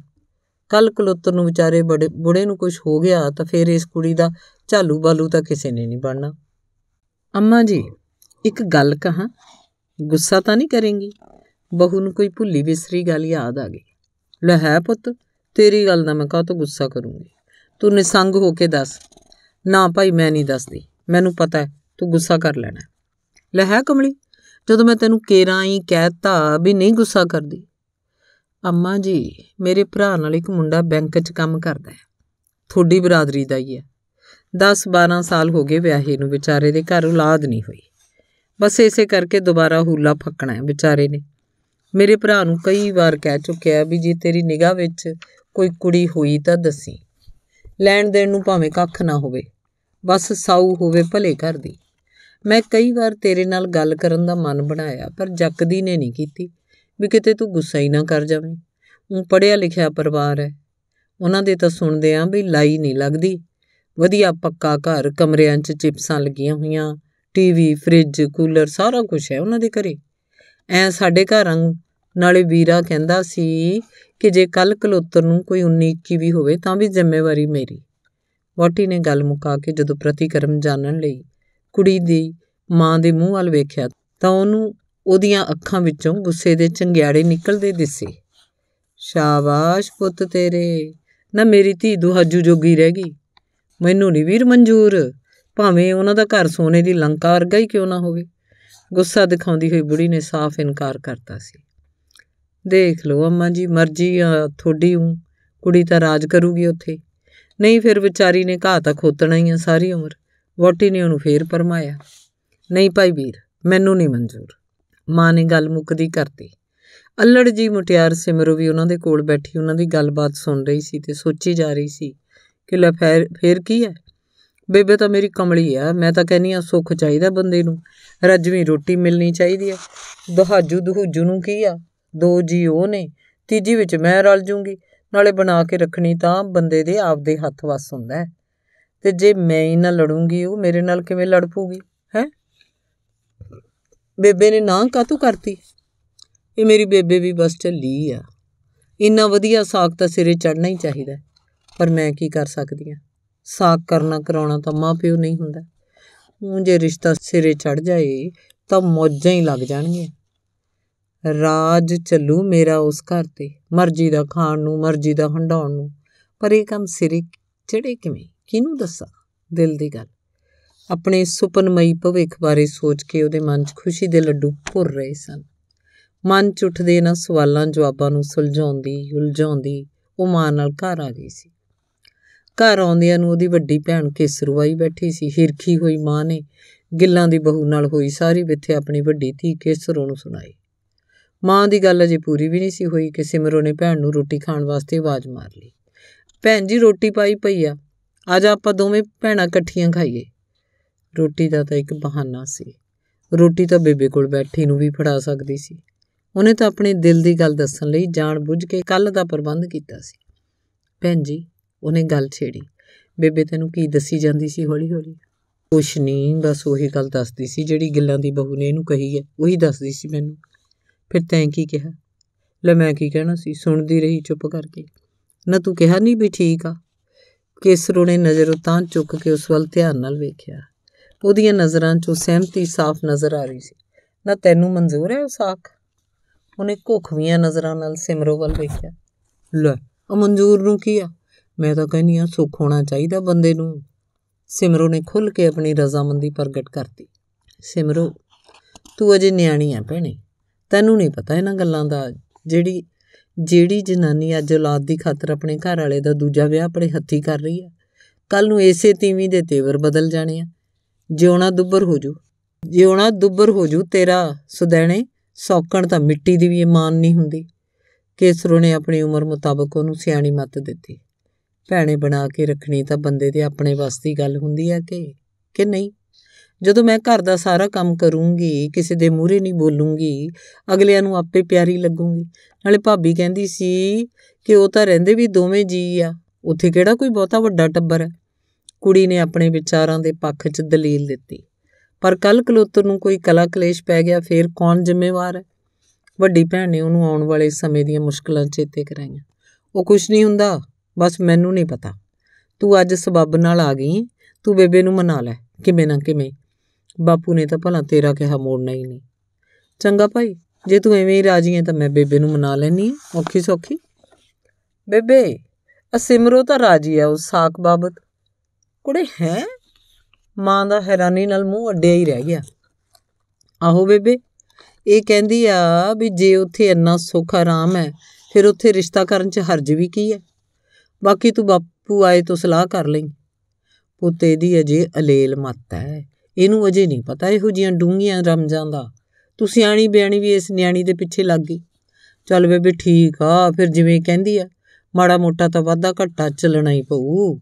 ਕੱਲ ਕਲੁੱਤਰ ਨੂੰ ਵਿਚਾਰੇ ਬੜੇ ਬੁੜੇ ਨੂੰ ਕੁਝ ਹੋ ਗਿਆ ਤਾਂ ਫੇਰ ਇਸ ਕੁੜੀ ਦਾ ਝਾਲੂ ਬਾਲੂ ਤਾਂ ਕਿਸੇ ਨੇ ਨਹੀਂ ਬਣਨਾ ਅੰਮਾ ਜੀ ਇੱਕ ਗੱਲ ਕਹਾ ਗੁੱਸਾ ਤਾਂ ਨਹੀਂ ਕਰੇਂਗੀ ਬਹੂ ਨੂੰ ਕੋਈ ਭੁੱਲੀ ਵਿਸਰੀ ਗੱਲ ਯਾਦ ਆ ਗਈ ਲੈ ਹੈ ਪੁੱਤ ਤੇਰੀ ਗੱਲ ਨਾਲ ਮੈਂ ਕਾਹ ਤੋਂ ਗੁੱਸਾ ਕਰੂੰਗੀ ਤੂੰ ਨਿਸੰਗ ਹੋ ਕੇ ਦੱਸ ਨਾ ਭਾਈ ਮੈਂ ਨਹੀਂ ਦੱਸਦੀ ਮੈਨੂੰ ਪਤਾ ਹੈ ਤੂੰ ਗੁੱਸਾ ਕਰ ਲੈਣਾ ਲੈ ਹੈ ਕਮਲੀ ਜਦੋਂ ਮੈਂ ਤੈਨੂੰ ਕੇਰਾਂ ਹੀ ਕਹਿਤਾ ਵੀ ਨਹੀਂ ਗੁੱਸਾ ਕਰਦੀ ਅੰਮਾ ਜੀ ਮੇਰੇ ਭਰਾ ਨਾਲ ਇੱਕ ਮੁੰਡਾ ਬੈਂਕ 'ਚ ਕੰਮ ਕਰਦਾ ਹੈ ਥੋੜੀ ਬਰਾਦਰੀ ਦਾ ਹੀ ਹੈ 10-12 ਸਾਲ ਹੋ ਗਏ ਵਿਆਹੇ ਨੂੰ ਵਿਚਾਰੇ ਦੇ ਘਰ ਔਲਾਦ ਨਹੀਂ ਹੋਈ ਬਸ ਇਸੇ ਕਰਕੇ ਦੁਬਾਰਾ ਹੂਲਾ ਫੱਕਣਾ ਹੈ ਵਿਚਾਰੇ ਨੇ ਮੇਰੇ ਭਰਾ ਨੂੰ ਕਈ ਵਾਰ ਕਹਿ ਚੁੱਕਿਆ ਵੀ ਜੇ ਤੇਰੀ ਨਿਗਾਹ ਵਿੱਚ ਕੋਈ ਕੁੜੀ ਹੋਈ ਤਾਂ ਦੱਸੀ ਲੈਣ ਦੇਣ ਨੂੰ ਭਾਵੇਂ ਕੱਖ ਨਾ ਹੋਵੇ ਬਸ ਸਾਊ ਹੋਵੇ ਭਲੇ ਘਰ ਦੀ ਮੈਂ ਕਈ ਵਾਰ ਤੇਰੇ ਨਾਲ ਗੱਲ ਕਰਨ ਦਾ ਮਨ ਬਣਾਇਆ ਪਰ ਜੱਕਦੀ ਨੇ ਨਹੀਂ ਕੀਤੀ ਵੀ ਕਿਤੇ ਤੂੰ ਗੁੱਸਾ ਹੀ ਨਾ ਕਰ ਜਾਵੇਂ ਉਹ ਪੜਿਆ ਲਿਖਿਆ ਪਰਿਵਾਰ ਹੈ ਉਹਨਾਂ ਦੇ ਤਾਂ ਸੁਣਦੇ ਆਂ ਵੀ ਲਾਈ ਨਹੀਂ ਲੱਗਦੀ ਵਧੀਆ ਪੱਕਾ ਘਰ ਕਮਰਿਆਂ 'ਚ ਚਿਪਸਾਂ ਲੱਗੀਆਂ ਹੋਈਆਂ ਟੀਵੀ ਫ੍ਰਿਜ ਕੂਲਰ ਸਾਰਾ ਕੁਝ ਹੈ ਉਹਨਾਂ ਦੇ ਘਰੇ ਐ ਸਾਡੇ ਘਰਾਂ ਨਾਲੇ ਵੀਰਾ ਕਹਿੰਦਾ ਸੀ ਕਿ ਜੇ ਕੱਲ ਕਲੋਤਰ ਨੂੰ ਕੋਈ 19 ਵੀ ਹੋਵੇ ਤਾਂ ਵੀ ਜ਼ਿੰਮੇਵਾਰੀ ਮੇਰੀ ਵਾਟੀ ਨੇ ਗੱਲ ਮੁਕਾ ਕੇ ਜਦੋਂ ਪ੍ਰਤੀਕਰਮ ਜਾਣਨ ਲਈ ਕੁੜੀ ਦੀ ਮਾਂ ਦੇ ਮੂੰਹ ਵੱਲ ਵੇਖਿਆ ਤਾਂ ਉਹਨੂੰ ਉਹਦੀਆਂ ਅੱਖਾਂ ਵਿੱਚੋਂ ਗੁੱਸੇ ਦੇ ਚੰਗਿਆੜੇ ਨਿਕਲਦੇ ਦਿਸੇ ਸ਼ਾਬਾਸ਼ ਪੁੱਤ ਤੇਰੇ ਨਾ ਮੇਰੀ ਧੀ ਦੁਹਾਜੂ ਜੋਗੀ ਰਹਿ ਗਈ ਮੈਨੂੰ ਨਹੀਂ ਵੀਰ ਮਨਜ਼ੂਰ ਭਾਵੇਂ ਉਹਨਾਂ ਦਾ ਘਰ ਸੋਨੇ ਦੀ ਲੰਕਾ ਵਰਗਾ ਹੀ ਕਿਉਂ ਨਾ ਹੋਵੇ ਗੁੱਸਾ ਦਿਖਾਉਂਦੀ ਹੋਈ ਬੁੜੀ ਨੇ ਸਾਫ਼ ਇਨਕਾਰ ਕਰਤਾ ਸੀ ਦੇਖ ਲਓ ਅੰਮਾ ਜੀ ਮਰਜ਼ੀ ਆ ਥੋੜੀ ਹੂੰ ਕੁੜੀ ਤਾਂ ਰਾਜ ਕਰੂਗੀ ਉੱਥੇ ਨਹੀਂ ਫਿਰ ਵਿਚਾਰੀ ਨੇ ਘਾਹ ਤਾਂ ਖੋਤਣਾ ਹੀ ਆ ਸਾਰੀ ਉਮਰ ਵੋਟੀ ਨੇ ਉਹਨੂੰ ਫੇਰ ਪਰਮਾਇਆ ਨਹੀਂ ਭਾਈ ਵੀਰ ਮੈਨੂੰ ਨਹੀਂ ਮਨਜ਼ੂਰ ਮਾਂ ਨੇ ਗੱਲ ਮੁੱਕਦੀ ਕਰਤੀ ਅੱਲੜ ਜੀ ਮੁਟਿਆਰ ਸਿਮਰੋ ਵੀ ਉਹਨਾਂ ਦੇ ਕੋਲ ਬੈਠੀ ਉਹਨਾਂ ਦੀ ਗੱਲਬਾਤ ਸੁਣ ਰਹੀ ਸੀ ਤੇ ਸੋਚੀ ਜਾ ਰਹੀ ਸੀ ਕਿ ਲੈ ਫੇਰ ਫੇਰ ਕੀ ਹੈ ਬੇਬੇ ਤਾਂ ਮੇਰੀ ਕਮਲੀ ਆ ਮੈਂ ਤਾਂ ਕਹਿੰਨੀ ਆ ਸੁੱਖ ਚਾਹੀਦਾ ਬੰਦੇ ਨੂੰ ਰੱਜਵੀਂ ਰੋਟੀ ਮਿਲਣੀ ਚਾਹੀਦੀ ਆ ਦਹਾਜੂ ਦਹੂਜੂ ਨੂੰ ਕੀ ਆ ਦੋ ਜੀ ਉਹ ਨੇ ਤੀਜੀ ਵਿੱਚ ਮੈਂ ਰਲ ਜੂੰਗੀ ਨਾਲੇ ਬਣਾ ਕੇ ਰੱਖਣੀ ਤਾਂ ਬੰਦੇ ਦੇ ਆਪਦੇ ਹੱਥ ਵਸ ਹੁੰਦਾ ਹੈ ਤੇ ਜੇ ਮੈਂ ਹੀ ਨਾ ਲੜੂੰਗੀ ਉਹ ਮੇਰੇ ਨਾਲ ਕਿਵੇਂ ਲੜ ਪੂਗੀ ਹੈ ਬੇਬੇ ਨੇ ਨਾ ਕਾਤੂ ਕਰਤੀ ਇਹ ਮੇਰੀ ਬੇਬੇ ਵੀ ਬਸ ਚੱਲੀ ਆ ਇੰਨਾ ਵਧੀਆ ਸਾਖ ਤਾਂ ਸਿਰੇ ਚੜਨਾ ਹੀ ਚਾਹੀਦਾ ਪਰ ਮੈਂ ਕੀ ਕਰ ਸਕਦੀ ਆ ਸਾਖ ਕਰਨਾ ਕਰਾਉਣਾ ਤਾਂ ਮਾਪਿਓ ਨਹੀਂ ਹੁੰਦਾ ਉਹ ਜੇ ਰਿਸ਼ਤਾ ਸਿਰੇ ਚੜ ਜਾਏ ਤਾਂ ਮੋਜਾਂ ਹੀ ਲੱਗ ਜਾਣਗੀਆਂ ਰਾਜ ਚੱਲੂ ਮੇਰਾ ਉਸ ਘਰ ਤੇ ਮਰਜ਼ੀ ਦਾ ਖਾਣ ਨੂੰ ਮਰਜ਼ੀ ਦਾ ਹੰਡਾਉਣ ਨੂੰ ਪਰ ਇਹ ਕੰਮ ਸਿਰੇ ਚੜੇ ਕਿਵੇਂ ਕਿਹਨੂੰ ਦੱਸਾਂ ਦਿਲ ਦੀ ਗੱਲ ਆਪਣੇ ਸੁਪਨਮਈ ਭਵਿੱਖ ਬਾਰੇ ਸੋਚ ਕੇ ਉਹਦੇ ਮਨ 'ਚ ਖੁਸ਼ੀ ਦੇ ਲੱਡੂ ਭੁਰ ਰਹੇ ਸਨ ਮਨ 'ਚ ਉੱਠਦੇ ਇਹਨਾਂ ਸਵਾਲਾਂ ਜਵਾਬਾਂ ਨੂੰ ਸੁਲਝਾਉਂਦੀ ਉਲਝਾਉਂਦੀ ਉਹ ਮਾਂ ਨਾਲ ਘਰ ਆ ਗਈ ਸੀ ਘਰ ਆਉਂਦਿਆਂ ਨੂੰ ਉਹਦੀ ਵੱਡੀ ਭੈਣ ਆਈ ਬੈਠੀ ਸੀ ਹਿਰਖੀ ਹੋਈ ਮਾਂ ਨੇ ਗਿੱਲਾਂ ਦੀ ਬਹੂ ਨਾਲ ਹੋਈ ਸਾਰੀ ਵਿਥੇ ਆਪਣੀ ਵੱਡੀ ਧੀ ਕੇਸਰੂ ਨੂੰ ਸੁਣਾਈ ਮਾਂ ਦੀ ਗੱਲ ਅਜੇ ਪੂਰੀ ਵੀ ਨਹੀਂ ਸੀ ਹੋਈ ਕਿ ਸਿਮਰੋ ਨੇ ਭੈਣ ਨੂੰ ਰੋਟੀ ਖਾਣ ਵਾਸਤੇ ਆਵਾਜ਼ ਮਾਰ ਲਈ ਭੈਣ ਜੀ ਰੋਟੀ ਪਾਈ ਪਈ ਆ ਅੱਜ ਆਪਾਂ ਦੋਵੇਂ ਭੈਣਾਂ ਇਕੱਠੀਆਂ ਖਾਈਏ ਰੋਟੀ ਦਾ ਤਾਂ ਇੱਕ ਬਹਾਨਾ ਸੀ ਰੋਟੀ ਤਾਂ ਬੇਬੇ ਕੋਲ ਬੈਠੀ ਨੂੰ ਵੀ ਫੜਾ ਸਕਦੀ ਸੀ ਉਹਨੇ ਤਾਂ ਆਪਣੇ ਦਿਲ ਦੀ ਗੱਲ ਦੱਸਣ ਲਈ ਜਾਣ ਬੁੱਝ ਕੇ ਕੱਲ ਦਾ ਪ੍ਰਬੰਧ ਕੀਤਾ ਸੀ ਭੈਣ ਜੀ ਉਹਨੇ ਗੱਲ ਛੇੜੀ ਬੇਬੇ ਤੈਨੂੰ ਕੀ ਦੱਸੀ ਜਾਂਦੀ ਸੀ ਹੌਲੀ-ਹੌਲੀ ਕੁਛ ਨਹੀਂ ਬਸ ਉਹੀ ਗੱਲ ਦੱਸਦੀ ਸੀ ਜਿਹੜੀ ਗਿੱਲਾਂ ਦੀ ਬਹੂ ਨੇ ਇਹਨੂੰ ਕਹੀ ਹੈ ਉਹੀ ਦੱਸਦੀ ਸੀ ਮੈਨੂੰ ਫਿਰ ਤੈਂ ਕੀ ਕਿਹਾ ਲੈ ਮੈਂ ਕੀ ਕਹਿਣਾ ਸੀ ਸੁਣਦੀ ਰਹੀ ਚੁੱਪ ਕਰਕੇ ਨਾ ਤੂੰ ਕਿਹਾ ਨਹੀਂ ਵੀ ਠੀਕ ਆ ਕੇਸਰੂ ਨੇ ਨਜ਼ਰ ਉਤਾਂ ਚੁੱਕ ਕੇ ਉਸ ਵੱਲ ਧਿਆਨ ਨਾਲ ਵੇਖਿਆ ਉਹਦੀਆਂ ਨਜ਼ਰਾਂ 'ਚੋਂ ਸਹਿਮਤੀ ਸਾਫ਼ ਨਜ਼ਰ ਆ ਰਹੀ ਸੀ ਨਾ ਤੈਨੂੰ ਮਨਜ਼ੂਰ ਹੈ ਉਸ ਆਖ ਉਹਨੇ ਕੋਖਵੀਆਂ ਨਜ਼ਰਾਂ ਨਾਲ ਸਿਮਰੋ ਵੱਲ ਵੇਖਿਆ ਲੈ ਉਹ ਮਨਜ਼ੂਰ ਨੂੰ ਕੀ ਆ ਮੈਂ ਤਾਂ ਕਹਿੰਨੀ ਆ ਸੁੱਖ ਹੋਣਾ ਚਾਹੀਦਾ ਬੰਦੇ ਨੂੰ ਸਿਮਰੋ ਨੇ ਖੁੱਲ ਕੇ ਆਪਣੀ ਰਜ਼ਾਮੰਦੀ ਪ੍ਰਗਟ ਕਰਤੀ ਸਿਮਰੋ ਤੂੰ ਅਜੇ ਨਿਆਣੀ ਆ ਭੈਣੇ ਤੈਨੂੰ ਨਹੀਂ ਪਤਾ ਇਹਨਾਂ ਗੱਲਾਂ ਦਾ ਜਿਹੜੀ ਜਿਹੜੀ ਜਨਾਨੀ ਅੱਜ ਔਲਾਦ ਦੀ ਖਾਤਰ ਆਪਣੇ ਘਰ ਵਾਲੇ ਦਾ ਦੂਜਾ ਵਿਆਹ ਆਪਣੇ ਹੱਥੀ ਕਰ ਰਹੀ ਆ ਕੱਲ ਨੂੰ ਏਸੇ ਤੀਵੀਂ ਦੇ ਤੇਵਰ ਬਦਲ ਜਾਣੇ ਆ ਜਿਉਣਾ ਦੁੱਬਰ ਹੋ ਜੂ ਜਿਉਣਾ ਦੁੱਬਰ ਹੋ ਜੂ ਤੇਰਾ ਸੁਦੈਣੇ ਸੌਕਣ ਤਾਂ ਮਿੱਟੀ ਦੀ ਵੀ ਇਮਾਨ ਨਹੀਂ ਹੁੰਦੀ ਕੇਸਰੋ ਨੇ ਆਪਣੀ ਉਮਰ ਮੁਤਾਬਕ ਉਹਨੂੰ ਸਿਆਣੀ ਮੱਤ ਦਿੱਤੀ ਭੈਣੇ ਬਣਾ ਕੇ ਰੱਖਣੀ ਤਾਂ ਬੰਦੇ ਦੇ ਆਪਣੇ ਵਸਤੀ ਗੱਲ ਹੁੰਦੀ ਆ ਕਿ ਕਿ ਨਹੀਂ ਜਦੋਂ ਮੈਂ ਘਰ ਦਾ ਸਾਰਾ ਕੰਮ ਕਰੂੰਗੀ ਕਿਸੇ ਦੇ ਮੂਹਰੇ ਨਹੀਂ ਬੋਲੂੰਗੀ ਅਗਲਿਆਂ ਨੂੰ ਆਪੇ ਪਿਆਰੀ ਲੱਗੂੰਗੀ ਨਾਲੇ ਭਾਬੀ ਕਹਿੰਦੀ ਸੀ ਕਿ ਉਹ ਤਾਂ ਰਹਿੰਦੇ ਵੀ ਦੋਵੇਂ ਜੀ ਆ ਉੱਥੇ ਕਿਹੜਾ ਕੋਈ ਬਹੁਤਾ ਵੱਡਾ ਟੱਬਰ ਹੈ ਕੁੜੀ ਨੇ ਆਪਣੇ ਵਿਚਾਰਾਂ ਦੇ ਪੱਖ 'ਚ ਦਲੀਲ ਦਿੱਤੀ ਪਰ ਕੱਲ ਕਲੋਤਰ ਨੂੰ ਕੋਈ ਕਲਾ ਕਲੇਸ਼ ਪੈ ਗਿਆ ਫੇਰ ਕੌਣ ਜ਼ਿੰਮੇਵਾਰ ਹੈ ਵੱਡੀ ਭੈਣ ਨੇ ਉਹਨੂੰ ਆਉਣ ਵਾਲੇ ਸਮੇਂ ਦੀਆਂ ਮੁਸ਼ਕਲਾਂ ਚੇਤੇ ਕਰਾਈਆਂ ਉਹ ਕੁਝ ਨਹੀਂ ਹੁੰਦਾ ਬਸ ਮੈਨੂੰ ਨਹੀਂ ਪਤਾ ਤੂੰ ਅੱਜ ਸਬੱਬ ਨਾਲ ਆ ਗਈ ਤੂੰ ਬੇਬੇ ਨੂੰ ਮਨਾ ਲੈ ਕਿਵੇਂ ਨਾ ਕਿਵੇਂ ਬਾਪੂ ਨੇ ਤਾਂ ਭਲਾ ਤੇਰਾ ਕਿਹਾ ਮੋੜਨਾ ਹੀ ਨਹੀਂ ਚੰਗਾ ਭਾਈ ਜੇ ਤੂੰ ਐਵੇਂ ਹੀ ਰਾਜੀ ਹੈ ਤਾਂ ਮੈਂ ਬੇਬੇ ਨੂੰ ਮਨਾ ਲੈਣੀ ਹੈ ਔਖੀ ਸੌਖੀ ਬੇਬੇ ਅਸਿਮਰੋ ਸਿਮਰੋ ਤਾਂ ਰਾਜੀ ਆ ਉਸ ਸਾਖ ਬਾਬਤ ਕੁੜੇ ਹੈ ਮਾਂ ਦਾ ਹੈਰਾਨੀ ਨਾਲ ਮੂੰਹ ਅੱਡਿਆ ਹੀ ਰਹਿ ਗਿਆ ਆਹੋ ਬੇਬੇ ਇਹ ਕਹਿੰਦੀ ਆ ਵੀ ਜੇ ਉੱਥੇ ਇੰਨਾ ਸੁੱਖ ਆਰਾਮ ਹੈ ਫਿਰ ਉੱਥੇ ਰਿਸ਼ਤਾ ਕਰਨ 'ਚ ਹਰਜ ਵੀ ਕੀ ਹੈ ਬਾਕੀ ਤੂੰ ਬਾਪੂ ਆਏ ਤੋਂ ਸਲਾਹ ਕਰ ਲਈ ਪੁੱਤੇ ਦੀ ਅਜੇ ਅਲੇਲ ਮੱਤ ਹੈ ਇਹਨੂੰ ਅਜੇ ਨਹੀਂ ਪਤਾ ਇਹੋ ਜੀਆਂ ਡੂੰਗੀਆਂ ਰਮਜਾਂ ਦਾ ਤੁਸੀਂ ਆਣੀ ਬਿਆਣੀ ਵੀ ਇਸ ਨਿਆਣੀ ਦੇ ਪਿੱਛੇ ਲੱਗ ਗਈ ਚੱਲ ਬੇਬੇ ਠੀਕ ਆ ਫਿਰ ਜਿਵੇਂ ਕਹਿੰਦੀ ਆ ਮਾੜਾ ਮੋਟਾ ਤਾਂ ਵਾਧਾ ਘਟਾ ਚੱਲਣਾ ਹੀ ਪਊ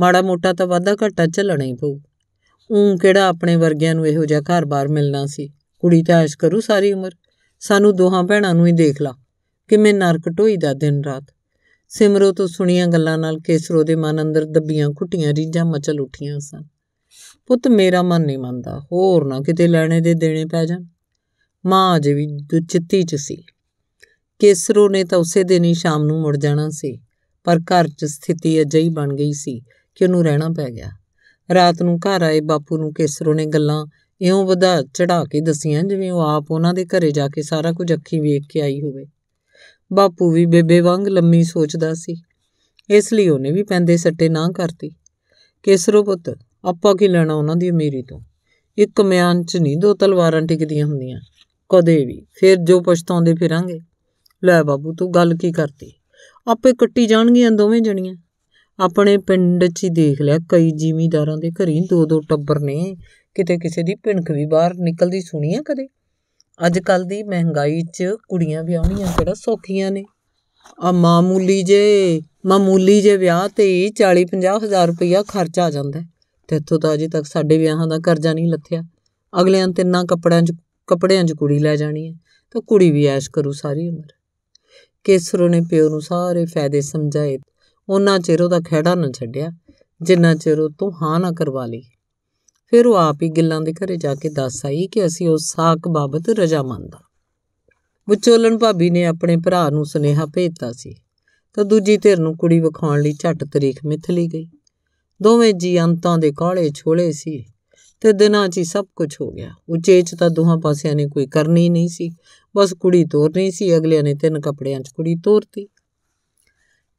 ਮਾੜਾ ਮੋਟਾ ਤਾਂ ਵਾਧਾ ਘਟਾ ਚੱਲਣਾ ਹੀ ਪਊ ਉਂ ਕਿਹੜਾ ਆਪਣੇ ਵਰਗਿਆਂ ਨੂੰ ਇਹੋ ਜਿਹਾ ਘਰ-ਬਾਰ ਮਿਲਣਾ ਸੀ ਕੁੜੀ ਤਾਂ ਐਸ਼ ਕਰੂ ਸਾਰੀ ਉਮਰ ਸਾਨੂੰ ਦੋਹਾਂ ਭੈਣਾਂ ਨੂੰ ਹੀ ਦੇਖ ਲਾ ਕਿਵੇਂ ਨਰਕ ਦਾ ਦਿਨ ਰਾਤ ਸਿਮਰੋ ਤੋਂ ਸੁਣੀਆਂ ਗੱਲਾਂ ਨਾਲ ਕੇਸਰੋ ਦੇ ਮਨ ਅੰਦਰ ਦੱਬੀਆਂ ਘੁੱਟੀਆਂ ਰੀਝਾਂ ਮਚਲ ਉੱਠੀਆਂ ਸਨ ਪੁੱਤ ਮੇਰਾ ਮਨ ਨਹੀਂ ਮੰਨਦਾ ਹੋਰ ਨਾ ਕਿਤੇ ਲੈਣੇ ਦੇ ਦੇਣੇ ਪੈ ਜਾਣ ਮਾਂ ਅਜੇ ਵੀ ਦੁਚਿੱਤੀ 'ਚ ਸੀ ਕੇਸਰੋ ਨੇ ਤਾਂ ਉਸੇ ਦਿਨ ਹੀ ਸ਼ਾਮ ਨੂੰ ਮੁੜ ਜਾਣਾ ਸੀ ਪਰ ਘਰ 'ਚ ਸਥਿਤੀ ਅਜਿਹੀ ਬਣ ਗਈ ਸੀ ਕਿ ਉਹਨੂੰ ਰਹਿਣਾ ਪੈ ਗਿਆ ਰਾਤ ਨੂੰ ਘਰ ਆਏ ਬਾਪੂ ਨੂੰ ਕੇਸਰੋ ਨੇ ਗੱਲਾਂ ਇਉਂ ਵਧਾ ਚੜਾ ਕੇ ਦਸੀਆਂ ਜਿਵੇਂ ਉਹ ਆਪ ਉਹਨਾਂ ਦੇ ਘਰੇ ਜਾ ਕੇ ਸਾਰਾ ਕੁਝ ਅੱਖੀਂ ਵੇਖ ਕੇ ਆਈ ਹੋਵੇ ਬਾਪੂ ਵੀ ਬੇਬੇ ਵਾਂਗ ਲੰਮੀ ਸੋਚਦਾ ਸੀ ਇਸ ਲਈ ਉਹਨੇ ਵੀ ਪੈਂਦੇ ਸੱਟੇ ਨਾ ਕਰਤੀ ਕੇਸਰੋ ਪੁੱਤ ਆਪਾਂ ਕੀ ਲੈਣਾ ਉਹਨਾਂ ਦੀ ਅਮੀਰੀ ਤੋਂ ਇੱਕ ਮਿਆਨ 'ਚ ਨਹੀਂ ਦੋ ਤਲਵਾਰਾਂ ਟਿਕਦੀਆਂ ਹੁੰਦੀਆਂ ਕਦੇ ਵੀ ਫਿਰ ਜੋ ਪਛਤਾਉਂਦੇ ਫਿਰਾਂਗੇ ਲੈ ਬਾਬੂ ਤੂੰ ਗੱਲ ਕੀ ਕਰਦੀ ਆਪੇ ਕੱਟੀ ਜਾਣਗੀਆਂ ਦੋਵੇਂ ਜਣੀਆਂ ਆਪਣੇ ਪਿੰਡ 'ਚ ਹੀ ਦੇਖ ਲਿਆ ਕਈ ਜ਼ਿਮੀਂਦਾਰਾਂ ਦੇ ਘਰੀਂ ਦੋ ਦੋ ਟੱਬਰ ਨੇ ਕਿਤੇ ਕਿਸੇ ਦੀ ਪਿੰਖ ਵੀ ਬਾਹਰ ਨਿਕਲਦੀ ਸੁਣੀ ਆ ਕਦੇ ਅੱਜ ਕੱਲ ਦੀ ਮਹਿੰਗਾਈ 'ਚ ਕੁੜੀਆਂ ਵਿਆਹਣੀਆਂ ਕਿਹੜਾ ਸੌਖੀਆਂ ਨੇ ਆ ਮਾਮੂਲੀ ਜੇ ਮਾਮੂਲੀ ਜੇ ਵਿਆਹ ਤੇ 40 50 ਹਜ਼ਾਰ ਰੁਪਇਆ ਖਰਚ ਆ ਜਾਂਦਾ ਤੇ ਇੱਥੋਂ ਤਾਂ ਅਜੇ ਤੱਕ ਸਾਡੇ ਵਿਆਹਾਂ ਦਾ ਕਰਜ਼ਾ ਨਹੀਂ ਲੱਥਿਆ ਅਗਲਿਆਂ ਤਿੰਨਾਂ ਕੱਪੜਿਆਂ 'ਚ ਕੱਪੜਿਆਂ 'ਚ ਕੁੜੀ ਲੈ ਜਾਣੀ ਹੈ ਤਾਂ ਕੁੜੀ ਵੀ ਐਸ਼ ਕਰੂ ਸਾਰੀ ਉਮਰ ਕੇਸਰੋ ਨੇ ਪਿਓ ਨੂੰ ਸਾਰੇ ਫਾਇਦੇ ਸਮਝਾਏ ਉਹਨਾਂ ਚਿਰ ਉਹਦਾ ਖਿਹੜਾ ਨਾ ਛੱਡਿਆ ਜਿੰਨਾ ਚਿਰ ਉਹ ਤੋਂ ਹਾਂ ਨਾ ਕਰਵਾ ਲਈ ਫਿਰ ਉਹ ਆਪ ਹੀ ਗਿੱਲਾਂ ਦੇ ਘਰੇ ਜਾ ਕੇ ਦੱਸ ਆਈ ਕਿ ਅਸੀਂ ਉਸ ਸਾਕ ਬਾਬਤ ਰਜਾਮੰਦ ਮੰਨਦਾ ਵਿਚੋਲਣ ਭਾਬੀ ਨੇ ਆਪਣੇ ਭਰਾ ਨੂੰ ਸੁਨੇਹਾ ਭੇਜਤਾ ਸੀ ਤਾਂ ਦੂਜੀ ਧਿਰ ਨੂੰ ਕੁੜੀ ਵਿਖਾਉਣ ਲਈ ਝੱਟ ਤਰੀਖ ਮਿੱਥ ਲਈ ਗਈ ਦੋਵੇਂ ਜੀ ਅੰਤਾਂ ਦੇ ਕਾਲੇ ਛੋਲੇ ਸੀ ਤੇ ਦਿਨਾਂ 'ਚ ਸਭ ਕੁਝ ਹੋ ਗਿਆ ਉਚੇਚ ਤਾਂ ਦੋਹਾਂ ਪਾਸਿਆਂ ਨੇ ਕੋਈ ਕਰਨੀ ਨਹੀਂ ਸੀ ਬਸ ਕੁੜੀ ਤੋਰਨੀ ਸੀ ਅਗਲਿਆਂ ਨੇ ਤਿੰਨ ਕੱਪੜਿਆਂ 'ਚ ਕੁੜੀ ਤੋਰਤੀ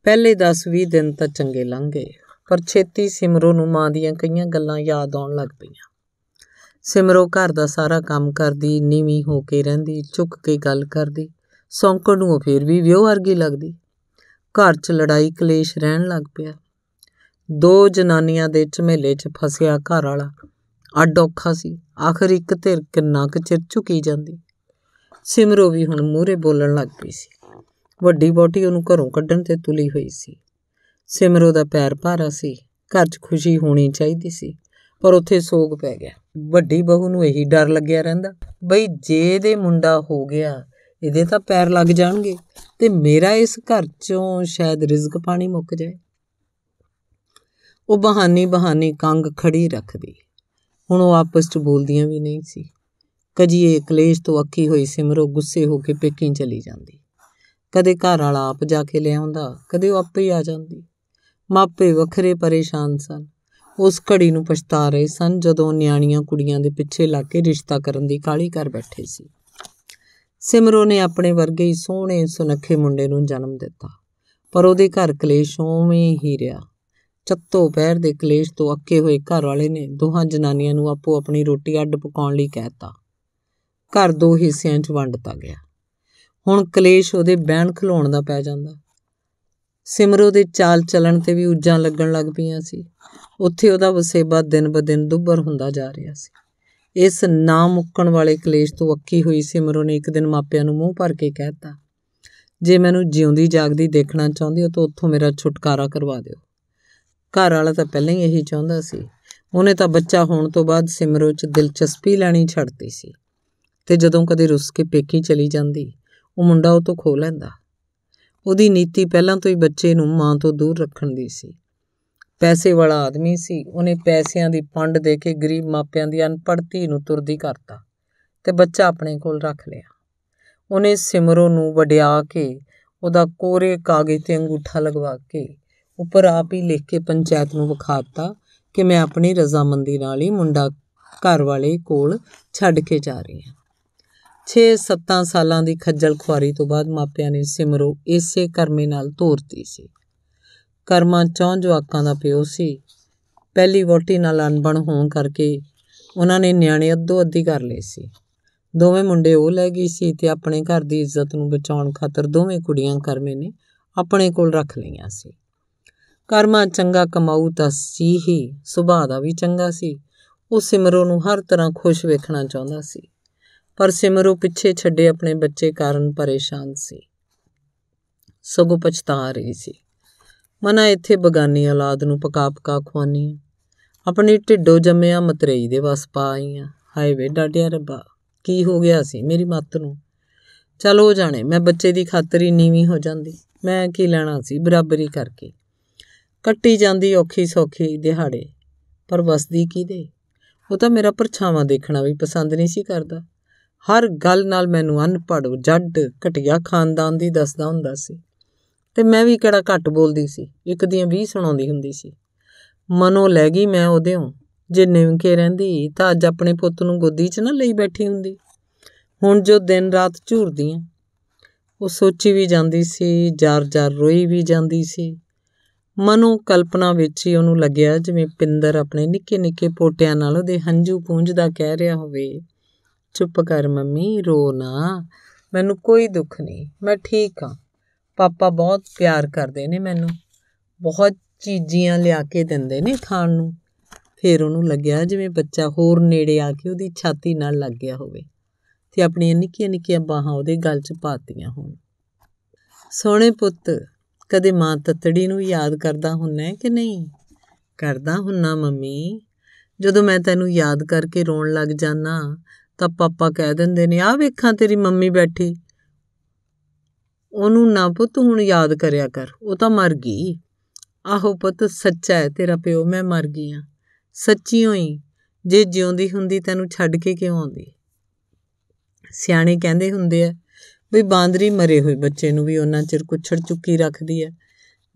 ਪਹਿਲੇ 10-20 ਦਿਨ ਤਾਂ ਚੰਗੇ ਲੰਘ ਗਏ ਪਰ ਛੇਤੀ ਸਿਮਰੋ ਨੂੰ ਮਾਂ ਦੀਆਂ ਕਈਆਂ ਗੱਲਾਂ ਯਾਦ ਆਉਣ ਲੱਗ ਪਈਆਂ ਸਿਮਰੋ ਘਰ ਦਾ ਸਾਰਾ ਕੰਮ ਕਰਦੀ ਨੀਵੀਂ ਹੋ ਕੇ ਰਹਿੰਦੀ ਚੁੱਕ ਕੇ ਗੱਲ ਕਰਦੀ ਸੌਂਕਣ ਨੂੰ ਫੇਰ ਵੀ ਵਿਉਹ ਵਰਗੀ ਲੱਗਦੀ ਘਰ 'ਚ ਲੜਾਈ ਕਲੇਸ਼ ਰਹਿਣ ਲੱਗ ਪਿਆ ਦੋ ਜਨਾਨੀਆਂ ਦੇ ਝਮੇਲੇ 'ਚ ਫਸਿਆ ਘਰ ਵਾਲਾ ਅਡੋਖਾ ਸੀ ਆਖਰ ਇੱਕ ਧਿਰ ਕਿੰਨਾ ਕੁ ਚਿਰ ਝੁਕੀ ਜਾਂਦੀ ਸਿਮਰੋ ਵੀ ਹੁਣ ਮੂਹਰੇ ਬੋਲਣ ਲੱਗ ਪਈ ਸੀ ਵੱਡੀ ਬੋਟੀ ਉਹਨੂੰ ਘਰੋਂ ਕੱਢਣ ਤੇ ਤੁਲੀ ਹੋਈ ਸੀ ਸਿਮਰੋ ਦਾ ਪੈਰ ਭਾਰਾ ਸੀ ਘਰ 'ਚ ਖੁਸ਼ੀ ਹੋਣੀ ਚਾਹੀਦੀ ਸੀ ਪਰ ਉੱਥੇ ਸੋਗ ਪੈ ਗਿਆ ਵੱਡੀ ਬਹੂ ਨੂੰ ਇਹੀ ਡਰ ਲੱਗਿਆ ਰਹਿੰਦਾ ਬਈ ਜੇ ਦੇ ਮੁੰਡਾ ਹੋ ਗਿਆ ਇਹਦੇ ਤਾਂ ਪੈਰ ਲੱਗ ਜਾਣਗੇ ਤੇ ਮੇਰਾ ਇਸ ਘਰ 'ਚੋਂ ਸ਼ਾਇਦ ਰਿਜ਼ਕ ਪਾਣੀ ਮੁੱਕ ਜਾਏ ਉਹ ਬਹਾਨੇ ਬਹਾਨੇ ਕੰਗ ਖੜੀ ਰੱਖਦੀ ਹੁਣ ਉਹ ਆਪਸ 'ਚ ਬੋਲਦੀਆਂ ਵੀ ਨਹੀਂ ਸੀ ਕਜੀਏ ਕਲੇਸ਼ ਤੋਂ ਅੱਖੀ ਹੋਈ ਸਿਮਰੋ ਗੁੱਸੇ ਹੋ ਕੇ ਪੇਕੀਂ ਚਲੀ ਜਾਂਦੀ ਕਦੇ ਘਰ ਵਾਲਾ ਆਪ ਜਾ ਕੇ ਲਿਆਉਂਦਾ ਕਦੇ ਉਹ ਆਪੇ ਆ ਜਾਂਦੀ ਮਾਪੇ ਵੱਖਰੇ ਪਰੇਸ਼ਾਨ ਸਨ ਉਸ ਘੜੀ ਨੂੰ ਪਛਤਾ ਰਹੇ ਸਨ ਜਦੋਂ ਨਿਆਣੀਆਂ ਕੁੜੀਆਂ ਦੇ ਪਿੱਛੇ ਲੱਗ ਕੇ ਰਿਸ਼ਤਾ ਕਰਨ ਦੀ ਕਾਲੀ ਕਰ ਬੈਠੇ ਸੀ ਸਿਮਰੋ ਨੇ ਆਪਣੇ ਵਰਗੇ ਹੀ ਸੋਹਣੇ ਸੁਨੱਖੇ ਮੁੰਡੇ ਨੂੰ ਜਨਮ ਦਿੱਤਾ ਪਰ ਉਹਦੇ ਘਰ ਕਲੇਸ਼ ਉਵੇਂ ਹੀ ਰਿਹਾ ਚੱਤੋ ਪਹਿਰ ਦੇ ਕਲੇਸ਼ ਤੋਂ ਅੱਕੇ ਹੋਏ ਘਰ ਵਾਲੇ ਨੇ ਦੋਹਾਂ ਜਨਾਨੀਆਂ ਨੂੰ ਆਪੋ ਆਪਣੀ ਰੋਟੀ ਅੱਡ ਪਕਾਉਣ ਲਈ ਕਹਿਤਾ ਘਰ ਦੋ ਹਿੱਸਿਆਂ 'ਚ ਵੰਡਤਾ ਗਿਆ ਹੁਣ ਕਲੇਸ਼ ਉਹਦੇ ਬਹਿਣ ਖਲੋਣ ਦਾ ਪੈ ਜਾਂਦਾ ਸਿਮਰੋ ਦੇ ਚਾਲ ਚੱਲਣ ਤੇ ਵੀ ਉੱਜਾਂ ਲੱਗਣ ਲੱਗ ਪਈਆਂ ਸੀ ਉੱਥੇ ਉਹਦਾ ਵਸੇਬਾ ਦਿਨ ਬਦਿਨ ਦੁੱਬਰ ਹੁੰਦਾ ਜਾ ਰਿਹਾ ਸੀ ਇਸ ਨਾ ਮੁੱਕਣ ਵਾਲੇ ਕਲੇਸ਼ ਤੋਂ ਅੱਕੀ ਹੋਈ ਸਿਮਰੋ ਨੇ ਇੱਕ ਦਿਨ ਮਾਪਿਆਂ ਨੂੰ ਮੂੰਹ ਭਰ ਕੇ ਕਹਿਤਾ ਜੇ ਮੈਨੂੰ ਜਿਉਂਦੀ ਜਾਗਦੀ ਦੇਖਣਾ ਚਾਹੁੰਦੇ ਹੋ ਤਾਂ ਉੱਥੋਂ ਮੇਰਾ ਛੁਟਕਾਰਾ ਕਰਵਾ ਦਿਓ ਘਰ ਵਾਲਾ ਤਾਂ ਪਹਿਲਾਂ ਹੀ ਇਹੀ ਚਾਹੁੰਦਾ ਸੀ ਉਹਨੇ ਤਾਂ ਬੱਚਾ ਹੋਣ ਤੋਂ ਬਾਅਦ ਸਿਮਰੋ 'ਚ ਦਿਲਚਸਪੀ ਲੈਣੀ ਛੱਡਤੀ ਸੀ ਤੇ ਜਦੋਂ ਕਦੇ ਰੁੱਸ ਕੇ ਪੇਕੀ ਚਲੀ ਜਾਂਦੀ ਉਹ ਮੁੰਡਾ ਉਹ ਤੋਂ ਖੋ ਲੈਂਦਾ ਉਹਦੀ ਨੀਤੀ ਪਹਿਲਾਂ ਤੋਂ ਹੀ ਬੱਚੇ ਨੂੰ ਮਾਂ ਤੋਂ ਦੂਰ ਰੱਖਣ ਦੀ ਸੀ ਪੈਸੇ ਵਾਲਾ ਆਦਮੀ ਸੀ ਉਹਨੇ ਪੈਸਿਆਂ ਦੀ ਪੰਡ ਦੇ ਕੇ ਗਰੀਬ ਮਾਪਿਆਂ ਦੀ ਅਨਪੜ੍ਹਤੀ ਨੂੰ ਤੁਰਦੀ ਕਰਤਾ ਤੇ ਬੱਚਾ ਆਪਣੇ ਕੋਲ ਰੱਖ ਲਿਆ ਉਹਨੇ ਸਿਮਰੋ ਨੂੰ ਵਡਿਆ ਕੇ ਉਹਦਾ ਕੋਰੇ ਕਾਗਜ਼ ਤੇ ਅੰਗੂਠਾ ਲਗਵਾ ਕੇ ਉੱਪਰ ਆਪ ਹੀ ਲਿਖ ਕੇ ਪੰਚਾਇਤ ਨੂੰ ਵਿਖਾਤਾ ਕਿ ਮੈਂ ਆਪਣੀ ਰਜ਼ਾਮੰਦੀ ਨਾਲ ਹੀ ਮੁੰਡਾ ਘਰ ਵਾਲੇ ਕੋਲ ਛੱਡ ਕੇ ਜਾ ਰਹੀ ਹਾਂ 6-7 ਸਾਲਾਂ ਦੀ ਖੱਜਲ ਖੁਆਰੀ ਤੋਂ ਬਾਅਦ ਮਾਪਿਆਂ ਨੇ ਸਿਮਰੋ ਇਸੇ ਕਰਮੇ ਨਾਲ ਤੋਰਤੀ ਸੀ ਕਰਮਾਂ ਚੌਂ ਜਵਾਕਾਂ ਦਾ ਪਿਓ ਸੀ ਪਹਿਲੀ ਵੋਟੀ ਨਾਲ ਅਣਬਣ ਹੋਣ ਕਰਕੇ ਉਹਨਾਂ ਨੇ ਨਿਆਣੇ ਅੱਧੋ ਅੱਧੀ ਕਰ ਲਏ ਸੀ ਦੋਵੇਂ ਮੁੰਡੇ ਉਹ ਲੈ ਗਈ ਸੀ ਤੇ ਆਪਣੇ ਘਰ ਦੀ ਇੱਜ਼ਤ ਨੂੰ ਬਚਾਉਣ ਖਾਤਰ ਦੋਵੇਂ ਕੁੜੀਆਂ ਕਰਮੇ ਨੇ ਆਪਣੇ ਕੋਲ ਰੱਖ ਲਈਆਂ ਸੀ ਕਰਮਾ ਚੰਗਾ ਕਮਾਊ ਤਾਂ ਸੀ ਹੀ ਸੁਭਾਅ ਦਾ ਵੀ ਚੰਗਾ ਸੀ ਉਹ ਸਿਮਰੋ ਨੂੰ ਹਰ ਤਰ੍ਹਾਂ ਖੁਸ਼ ਵੇਖਣਾ ਚਾਹੁੰਦਾ ਸੀ ਪਰ ਸਿਮਰੋ ਪਿੱਛੇ ਛੱਡੇ ਆਪਣੇ ਬੱਚੇ ਕਾਰਨ ਪਰੇਸ਼ਾਨ ਸੀ ਸਗੋਂ ਪਛਤਾ ਰਹੀ ਸੀ ਮਨਾ ਇੱਥੇ ਬਗਾਨੀ ਔਲਾਦ ਨੂੰ ਪਕਾ ਪਕਾ ਖਵਾਨੀ ਆਪਣੇ ਢਿੱਡੋ ਜੰਮਿਆ ਮਤਰੇਈ ਦੇ ਵਸ ਪਾ ਆਈਆਂ ਹਾਏ ਵੇ ਡਾਡਿਆ ਰੱਬਾ ਕੀ ਹੋ ਗਿਆ ਸੀ ਮੇਰੀ ਮੱਤ ਨੂੰ ਚਲੋ ਜਾਣੇ ਮੈਂ ਬੱਚੇ ਦੀ ਖਾਤਰੀ ਨੀਵੀਂ ਹੋ ਜਾਂਦੀ ਮੈਂ ਕੀ ਲੈਣਾ ਸੀ ਬਰਾਬਰੀ ਕਰਕੇ ਕੱਟੀ ਜਾਂਦੀ ਔਖੀ ਸੌਖੀ ਦਿਹਾੜੇ ਪਰ ਵਸਦੀ ਕਿਦੇ ਉਹ ਤਾਂ ਮੇਰਾ ਪਰਛਾਵਾਂ ਦੇਖਣਾ ਵੀ ਪਸੰਦ ਨਹੀਂ ਸੀ ਕਰਦਾ ਹਰ ਗੱਲ ਨਾਲ ਮੈਨੂੰ ਅਨਪੜ ਜੱਡ ਘਟਿਆ ਖਾਨਦਾਨ ਦੀ ਦੱਸਦਾ ਹੁੰਦਾ ਸੀ ਤੇ ਮੈਂ ਵੀ ਕਿਹੜਾ ਘੱਟ ਬੋਲਦੀ ਸੀ ਇੱਕ ਦੀਆਂ 20 ਸੁਣਾਉਂਦੀ ਹੁੰਦੀ ਸੀ ਮਨੋ ਲੈ ਗਈ ਮੈਂ ਉਹਦੇੋਂ ਜੇ ਨਿਮਕੇ ਰਹਿੰਦੀ ਤਾਂ ਅੱਜ ਆਪਣੇ ਪੁੱਤ ਨੂੰ ਗੋਦੀ 'ਚ ਨਾ ਲਈ ਬੈਠੀ ਹੁੰਦੀ ਹੁਣ ਜੋ ਦਿਨ ਰਾਤ ਝੂਰਦੀਆਂ ਉਹ ਸੋਚੀ ਵੀ ਜਾਂਦੀ ਸੀ ਜਾਰ-ਜਾਰ ਰੋਈ ਵੀ ਜਾਂਦੀ ਸੀ ਮਨੋ ਕਲਪਨਾ ਵਿੱਚ ਹੀ ਉਹਨੂੰ ਲੱਗਿਆ ਜਿਵੇਂ ਪਿੰਦਰ ਆਪਣੇ ਨਿੱਕੇ ਨਿੱਕੇ ਪੋਟਿਆਂ ਨਾਲ ਉਹਦੇ ਹੰਝੂ ਪੂੰਝਦਾ ਕਹਿ ਰਿਹਾ ਹੋਵੇ ਚੁੱਪ ਕਰ ਮੰਮੀ ਰੋ ਨਾ ਮੈਨੂੰ ਕੋਈ ਦੁੱਖ ਨਹੀਂ ਮੈਂ ਠੀਕ ਹਾਂ ਪਾਪਾ ਬਹੁਤ ਪਿਆਰ ਕਰਦੇ ਨੇ ਮੈਨੂੰ ਬਹੁਤ ਚੀਜ਼ੀਆਂ ਲਿਆ ਕੇ ਦਿੰਦੇ ਨੇ ਖਾਣ ਨੂੰ ਫਿਰ ਉਹਨੂੰ ਲੱਗਿਆ ਜਿਵੇਂ ਬੱਚਾ ਹੋਰ ਨੇੜੇ ਆ ਕੇ ਉਹਦੀ ਛਾਤੀ ਨਾਲ ਲੱਗ ਗਿਆ ਹੋਵੇ ਤੇ ਆਪਣੀਆਂ ਨਿੱਕੀਆਂ ਨਿੱਕੀਆਂ ਬਾਹਾਂ ਉਹਦੇ ਗਲ 'ਚ ਪਾਤੀਆਂ ਹੋਣ ਸੋਹਣੇ ਪੁੱਤ ਕਦੇ ਮਾਂ ਤਤੜੀ ਨੂੰ ਯਾਦ ਕਰਦਾ ਹੁੰਨਾ ਕਿ ਨਹੀਂ ਕਰਦਾ ਹੁੰਨਾ ਮੰਮੀ ਜਦੋਂ ਮੈਂ ਤੈਨੂੰ ਯਾਦ ਕਰਕੇ ਰੋਣ ਲੱਗ ਜਾਣਾ ਤਾਂ ਪਾਪਾ ਕਹਿ ਦਿੰਦੇ ਨੇ ਆ ਵੇਖਾਂ ਤੇਰੀ ਮੰਮੀ ਬੈਠੀ ਉਹਨੂੰ ਨਾ ਪੁੱਤ ਹੁਣ ਯਾਦ ਕਰਿਆ ਕਰ ਉਹ ਤਾਂ ਮਰ ਗਈ ਆਹੋ ਪੁੱਤ ਸੱਚਾ ਹੈ ਤੇਰਾ ਪਿਓ ਮੈਂ ਮਰ ਗਈ ਆ ਸੱਚੀ ਹੋਈ ਜੇ ਜਿਉਂਦੀ ਹੁੰਦੀ ਤੈਨੂੰ ਛੱਡ ਕੇ ਕਿਉਂ ਆਉਂਦੀ ਸਿਆਣੇ ਕਹਿੰਦੇ ਹੁੰਦੇ ਆ ਵੀ ਬਾਂਦਰੀ ਮਰੇ ਹੋਏ ਬੱਚੇ ਨੂੰ ਵੀ ਉਹਨਾਂ ਚਿਰ ਕੁਛੜ ਚੁੱਕੀ ਰੱਖਦੀ ਹੈ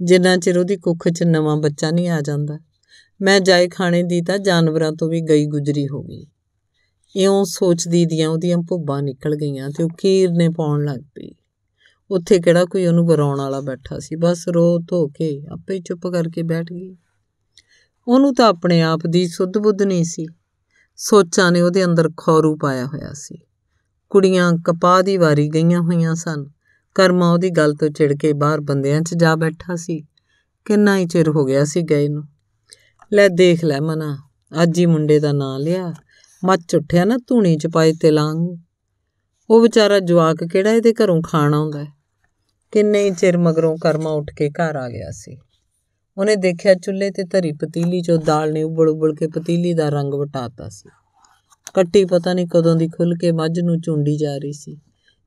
ਜਿੰਨਾ ਚਿਰ ਉਹਦੀ ਕੁੱਖ 'ਚ ਨਵਾਂ ਬੱਚਾ ਨਹੀਂ ਆ ਜਾਂਦਾ ਮੈਂ ਜਾਏ ਖਾਣੇ ਦੀ ਤਾਂ ਜਾਨਵਰਾਂ ਤੋਂ ਵੀ ਗਈ ਗੁਜਰੀ ਹੋ ਗਈ ਇਉਂ ਸੋਚਦੀ ਦੀਆਂ ਉਹਦੀਆਂ ਭੁੱਬਾਂ ਨਿਕਲ ਗਈਆਂ ਤੇ ਉਹ ਨੇ ਪਾਉਣ ਲੱਗ ਪਈ ਉੱਥੇ ਕਿਹੜਾ ਕੋਈ ਉਹਨੂੰ ਵਰਾਉਣ ਵਾਲਾ ਬੈਠਾ ਸੀ ਬਸ ਰੋ ਧੋ ਕੇ ਆਪੇ ਚੁੱਪ ਕਰਕੇ ਬੈਠ ਗਈ ਉਹਨੂੰ ਤਾਂ ਆਪਣੇ ਆਪ ਦੀ ਸੁੱਧ ਬੁੱਧ ਨਹੀਂ ਸੀ ਸੋਚਾਂ ਨੇ ਉਹਦੇ ਅੰਦਰ ਖੌਰੂ ਪਾਇਆ ਹੋਇਆ ਸੀ ਕੁੜੀਆਂ ਕਪਾਹ ਦੀ ਵਾਰੀ ਗਈਆਂ ਹੋਈਆਂ ਸਨ ਕਰਮਾ ਉਹਦੀ ਗੱਲ ਤੋਂ ਛਿੜ ਕੇ ਬਾਹਰ ਬੰਦਿਆਂ 'ਚ ਜਾ ਬੈਠਾ ਸੀ ਕਿੰਨਾ ਹੀ ਚਿਰ ਹੋ ਗਿਆ ਸੀ ਗਏ ਨੂੰ ਲੈ ਦੇਖ ਲੈ ਮਨਾ ਅੱਜ ਹੀ ਮੁੰਡੇ ਦਾ ਨਾਂ ਲਿਆ ਮੱਚ ਉੱਠਿਆ ਨਾ ਧੂਣੀ 'ਚ ਤੇ ਤਿਲੰਗ ਉਹ ਵਿਚਾਰਾ ਜਵਾਕ ਕਿਹੜਾ ਇਹਦੇ ਘਰੋਂ ਖਾਣ ਆਉਂਦਾ ਕਿੰਨੇ ਹੀ ਚਿਰ ਮਗਰੋਂ ਕਰਮਾ ਉੱਠ ਕੇ ਘਰ ਆ ਗਿਆ ਸੀ ਉਹਨੇ ਦੇਖਿਆ ਚੁੱਲ੍ਹੇ ਤੇ ਧਰੀ ਪਤੀਲੀ 'ਚੋਂ ਦਾਲ ਨੇ ਉਬਲ ਉਬਲ ਕੇ ਪਤੀਲੀ ਦਾ ਰੰਗ ਵਟਾਤਾ ਸੀ ਕੱਟੀ ਪਤਾ ਨਹੀਂ ਕਦੋਂ ਦੀ ਖੁੱਲ ਕੇ ਮੱਝ ਨੂੰ ਚੁੰਡੀ ਜਾ ਰਹੀ ਸੀ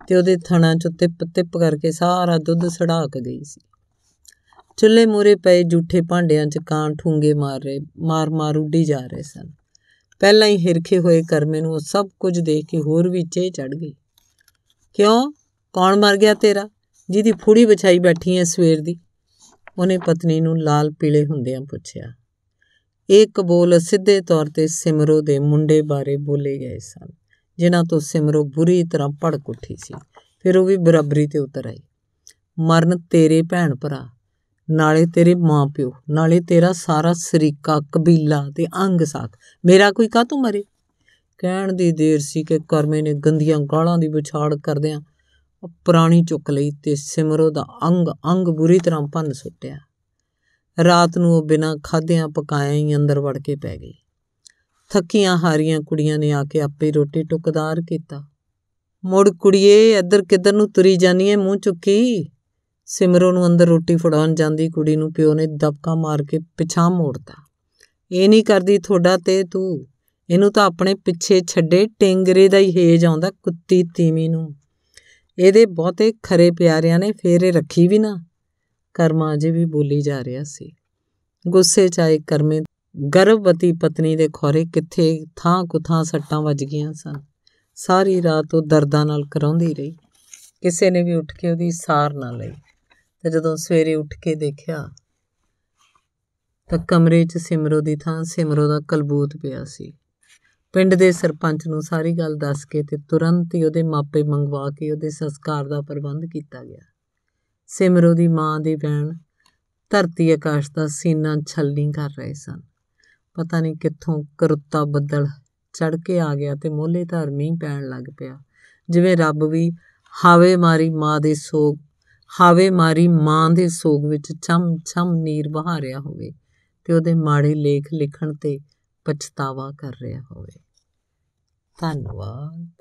ਤੇ ਉਹਦੇ ਥਣਾ ਚ ਤਿੱਪ-ਤਿੱਪ ਕਰਕੇ ਸਾਰਾ ਦੁੱਧ ਸੜਾਕ ਗਈ ਸੀ ਚੁੱਲ੍ਹੇ ਮੂਰੇ ਪਏ ਝੂਠੇ ਭਾਂਡਿਆਂ 'ਚ ਕਾਂ ਠੂੰਗੇ ਮਾਰ ਰਹੇ ਮਾਰ-ਮਾਰ ਉੱਡੀ ਜਾ ਰਹੇ ਸਨ ਪਹਿਲਾਂ ਹੀ ਹਿਰਖੇ ਹੋਏ ਕਰਮੇ ਨੂੰ ਉਹ ਸਭ ਕੁਝ ਦੇਖ ਕੇ ਹੋਰ ਵੀ ਚੇ ਚੜ ਗਈ ਕਿਉਂ ਕੌਣ ਮਰ ਗਿਆ ਤੇਰਾ ਜਿਹਦੀ ਫੂੜੀ ਵਿਛਾਈ ਬੈਠੀ ਐ ਸਵੇਰ ਦੀ ਉਹਨੇ ਪਤਨੀ ਨੂੰ ਲਾਲ ਪੀਲੇ ਹੁੰਦਿਆਂ ਪੁੱਛਿਆ ਇੱਕ ਬੋਲ ਸਿੱਧੇ ਤੌਰ ਤੇ ਸਿਮਰੋ ਦੇ ਮੁੰਡੇ ਬਾਰੇ ਬੋਲੇ ਗਏ ਸਨ ਜਿਨ੍ਹਾਂ ਤੋਂ ਸਿਮਰੋ ਬੁਰੀ ਤਰ੍ਹਾਂ ਭੜਕ ਉੱਠੀ ਸੀ ਫਿਰ ਉਹ ਵੀ ਬਰਾਬਰੀ ਤੇ ਉਤਰ ਆਈ ਮਰਨ ਤੇਰੇ ਭੈਣ ਭਰਾ ਨਾਲੇ ਤੇਰੇ ਮਾਂ ਪਿਓ ਨਾਲੇ ਤੇਰਾ ਸਾਰਾ ਸਰੀਕਾ ਕਬੀਲਾ ਤੇ ਅੰਗ ਸਾਥ ਮੇਰਾ ਕੋਈ ਕਾ ਤੂੰ ਮਰੇ ਕਹਿਣ ਦੀ ਦੇਰ ਸੀ ਕਿ ਕਰਮੇ ਨੇ ਗੰਦੀਆਂ ਗਾਲਾਂ ਦੀ ਵਿਛਾੜ ਕਰਦਿਆਂ ਪੁਰਾਣੀ ਚੁੱਕ ਲਈ ਤੇ ਸਿਮਰੋ ਦਾ ਅੰਗ ਅੰਗ ਬੁਰੀ ਤਰ੍ਹਾਂ ਭੰਨ ਸੁੱਟਿਆ ਰਾਤ ਨੂੰ ਉਹ ਬਿਨਾਂ ਖਾਦਿਆਂ ਪਕਾਇਆ ਹੀ ਅੰਦਰ ਵੜ ਕੇ ਪੈ ਗਈ ਥੱਕੀਆਂ ਹਾਰੀਆਂ ਕੁੜੀਆਂ ਨੇ ਆ ਕੇ ਆਪੇ ਰੋਟੀ ਟੁਕਦਾਰ ਕੀਤਾ ਮੁੜ ਕੁੜੀਏ ਇੱਧਰ ਕਿੱਧਰ ਨੂੰ ਤੁਰੀ ਜਾਨੀ ਐ ਮੂੰਹ ਚੁੱਕੀ ਸਿਮਰੋ ਨੂੰ ਅੰਦਰ ਰੋਟੀ ਫੜਾਉਣ ਜਾਂਦੀ ਕੁੜੀ ਨੂੰ ਪਿਓ ਨੇ ਦਬਕਾ ਮਾਰ ਕੇ ਪਿਛਾਂ ਮੋੜਤਾ ਇਹ ਨਹੀਂ ਕਰਦੀ ਥੋੜਾ ਤੇ ਤੂੰ ਇਹਨੂੰ ਤਾਂ ਆਪਣੇ ਪਿੱਛੇ ਛੱਡੇ ਟਿੰਗਰੇ ਦਾ ਹੀ ਹੇਜ ਆਉਂਦਾ ਕੁੱਤੀ ਤੀਵੀਂ ਨੂੰ ਇਹਦੇ ਬਹੁਤੇ ਖਰੇ ਪਿਆਰਿਆਂ ਨੇ ਫੇਰੇ ਰੱਖੀ ਵੀ ਨਾ ਕਰਮਾ ਅਜੇ ਵੀ ਬੋਲੀ ਜਾ ਰਿਹਾ ਸੀ ਗੁੱਸੇ 'ਚ ਆਏ ਕਰਮੇ ਗਰਭਵਤੀ ਪਤਨੀ ਦੇ ਖੋਰੇ ਕਿੱਥੇ ਥਾਂ ਕੁਥਾਂ ਸੱਟਾਂ ਵੱਜ ਗਈਆਂ ਸਨ ਸਾਰੀ ਰਾਤ ਉਹ ਦਰਦਾਂ ਨਾਲ ਕਰਾਉਂਦੀ ਰਹੀ ਕਿਸੇ ਨੇ ਵੀ ਉੱਠ ਕੇ ਉਹਦੀ ਸਾਰ ਨਾ ਲਈ ਤੇ ਜਦੋਂ ਸਵੇਰੇ ਉੱਠ ਕੇ ਦੇਖਿਆ ਤਾਂ ਕਮਰੇ 'ਚ ਸਿਮਰੋ ਦੀ ਥਾਂ ਸਿਮਰੋ ਦਾ ਕਲਬੂਤ ਪਿਆ ਸੀ ਪਿੰਡ ਦੇ ਸਰਪੰਚ ਨੂੰ ਸਾਰੀ ਗੱਲ ਦੱਸ ਕੇ ਤੇ ਤੁਰੰਤ ਹੀ ਉਹਦੇ ਮਾਪੇ ਮੰਗਵਾ ਕੇ ਉਹਦੇ ਸੰਸਕਾਰ ਦਾ ਪ੍ਰਬੰਧ ਕੀਤਾ ਗਿਆ ਸਿਮਰੋ ਦੀ ਮਾਂ ਦੇ ਭੈਣ ਧਰਤੀ ਆਕਾਸ਼ ਦਾ ਸੀਨਾ ਛਲਨੀ ਕਰ ਰਹੇ ਸਨ ਪਤਾ ਨਹੀਂ ਕਿੱਥੋਂ ਕਰੁੱਤਾ ਬੱਦਲ ਚੜ ਕੇ ਆ ਗਿਆ ਤੇ ਮੋਲੇ ਧਰਮੀ ਪੈਣ ਲੱਗ ਪਿਆ ਜਿਵੇਂ ਰੱਬ ਵੀ ਹਾਵੇ ਮਾਰੀ ਮਾਂ ਦੇ ਸੋਗ ਹਾਵੇ ਮਾਰੀ ਮਾਂ ਦੇ ਸੋਗ ਵਿੱਚ ਚਮ ਚਮ ਨੀਰ ਵਹਾ ਰਿਹਾ ਹੋਵੇ ਤੇ ਉਹਦੇ ਮਾੜੇ ਲੇਖ ਲਿਖਣ ਤੇ ਪਛਤਾਵਾ ਕਰ ਰਿਹਾ ਹੋਵੇ ਧੰਨਵਾਦ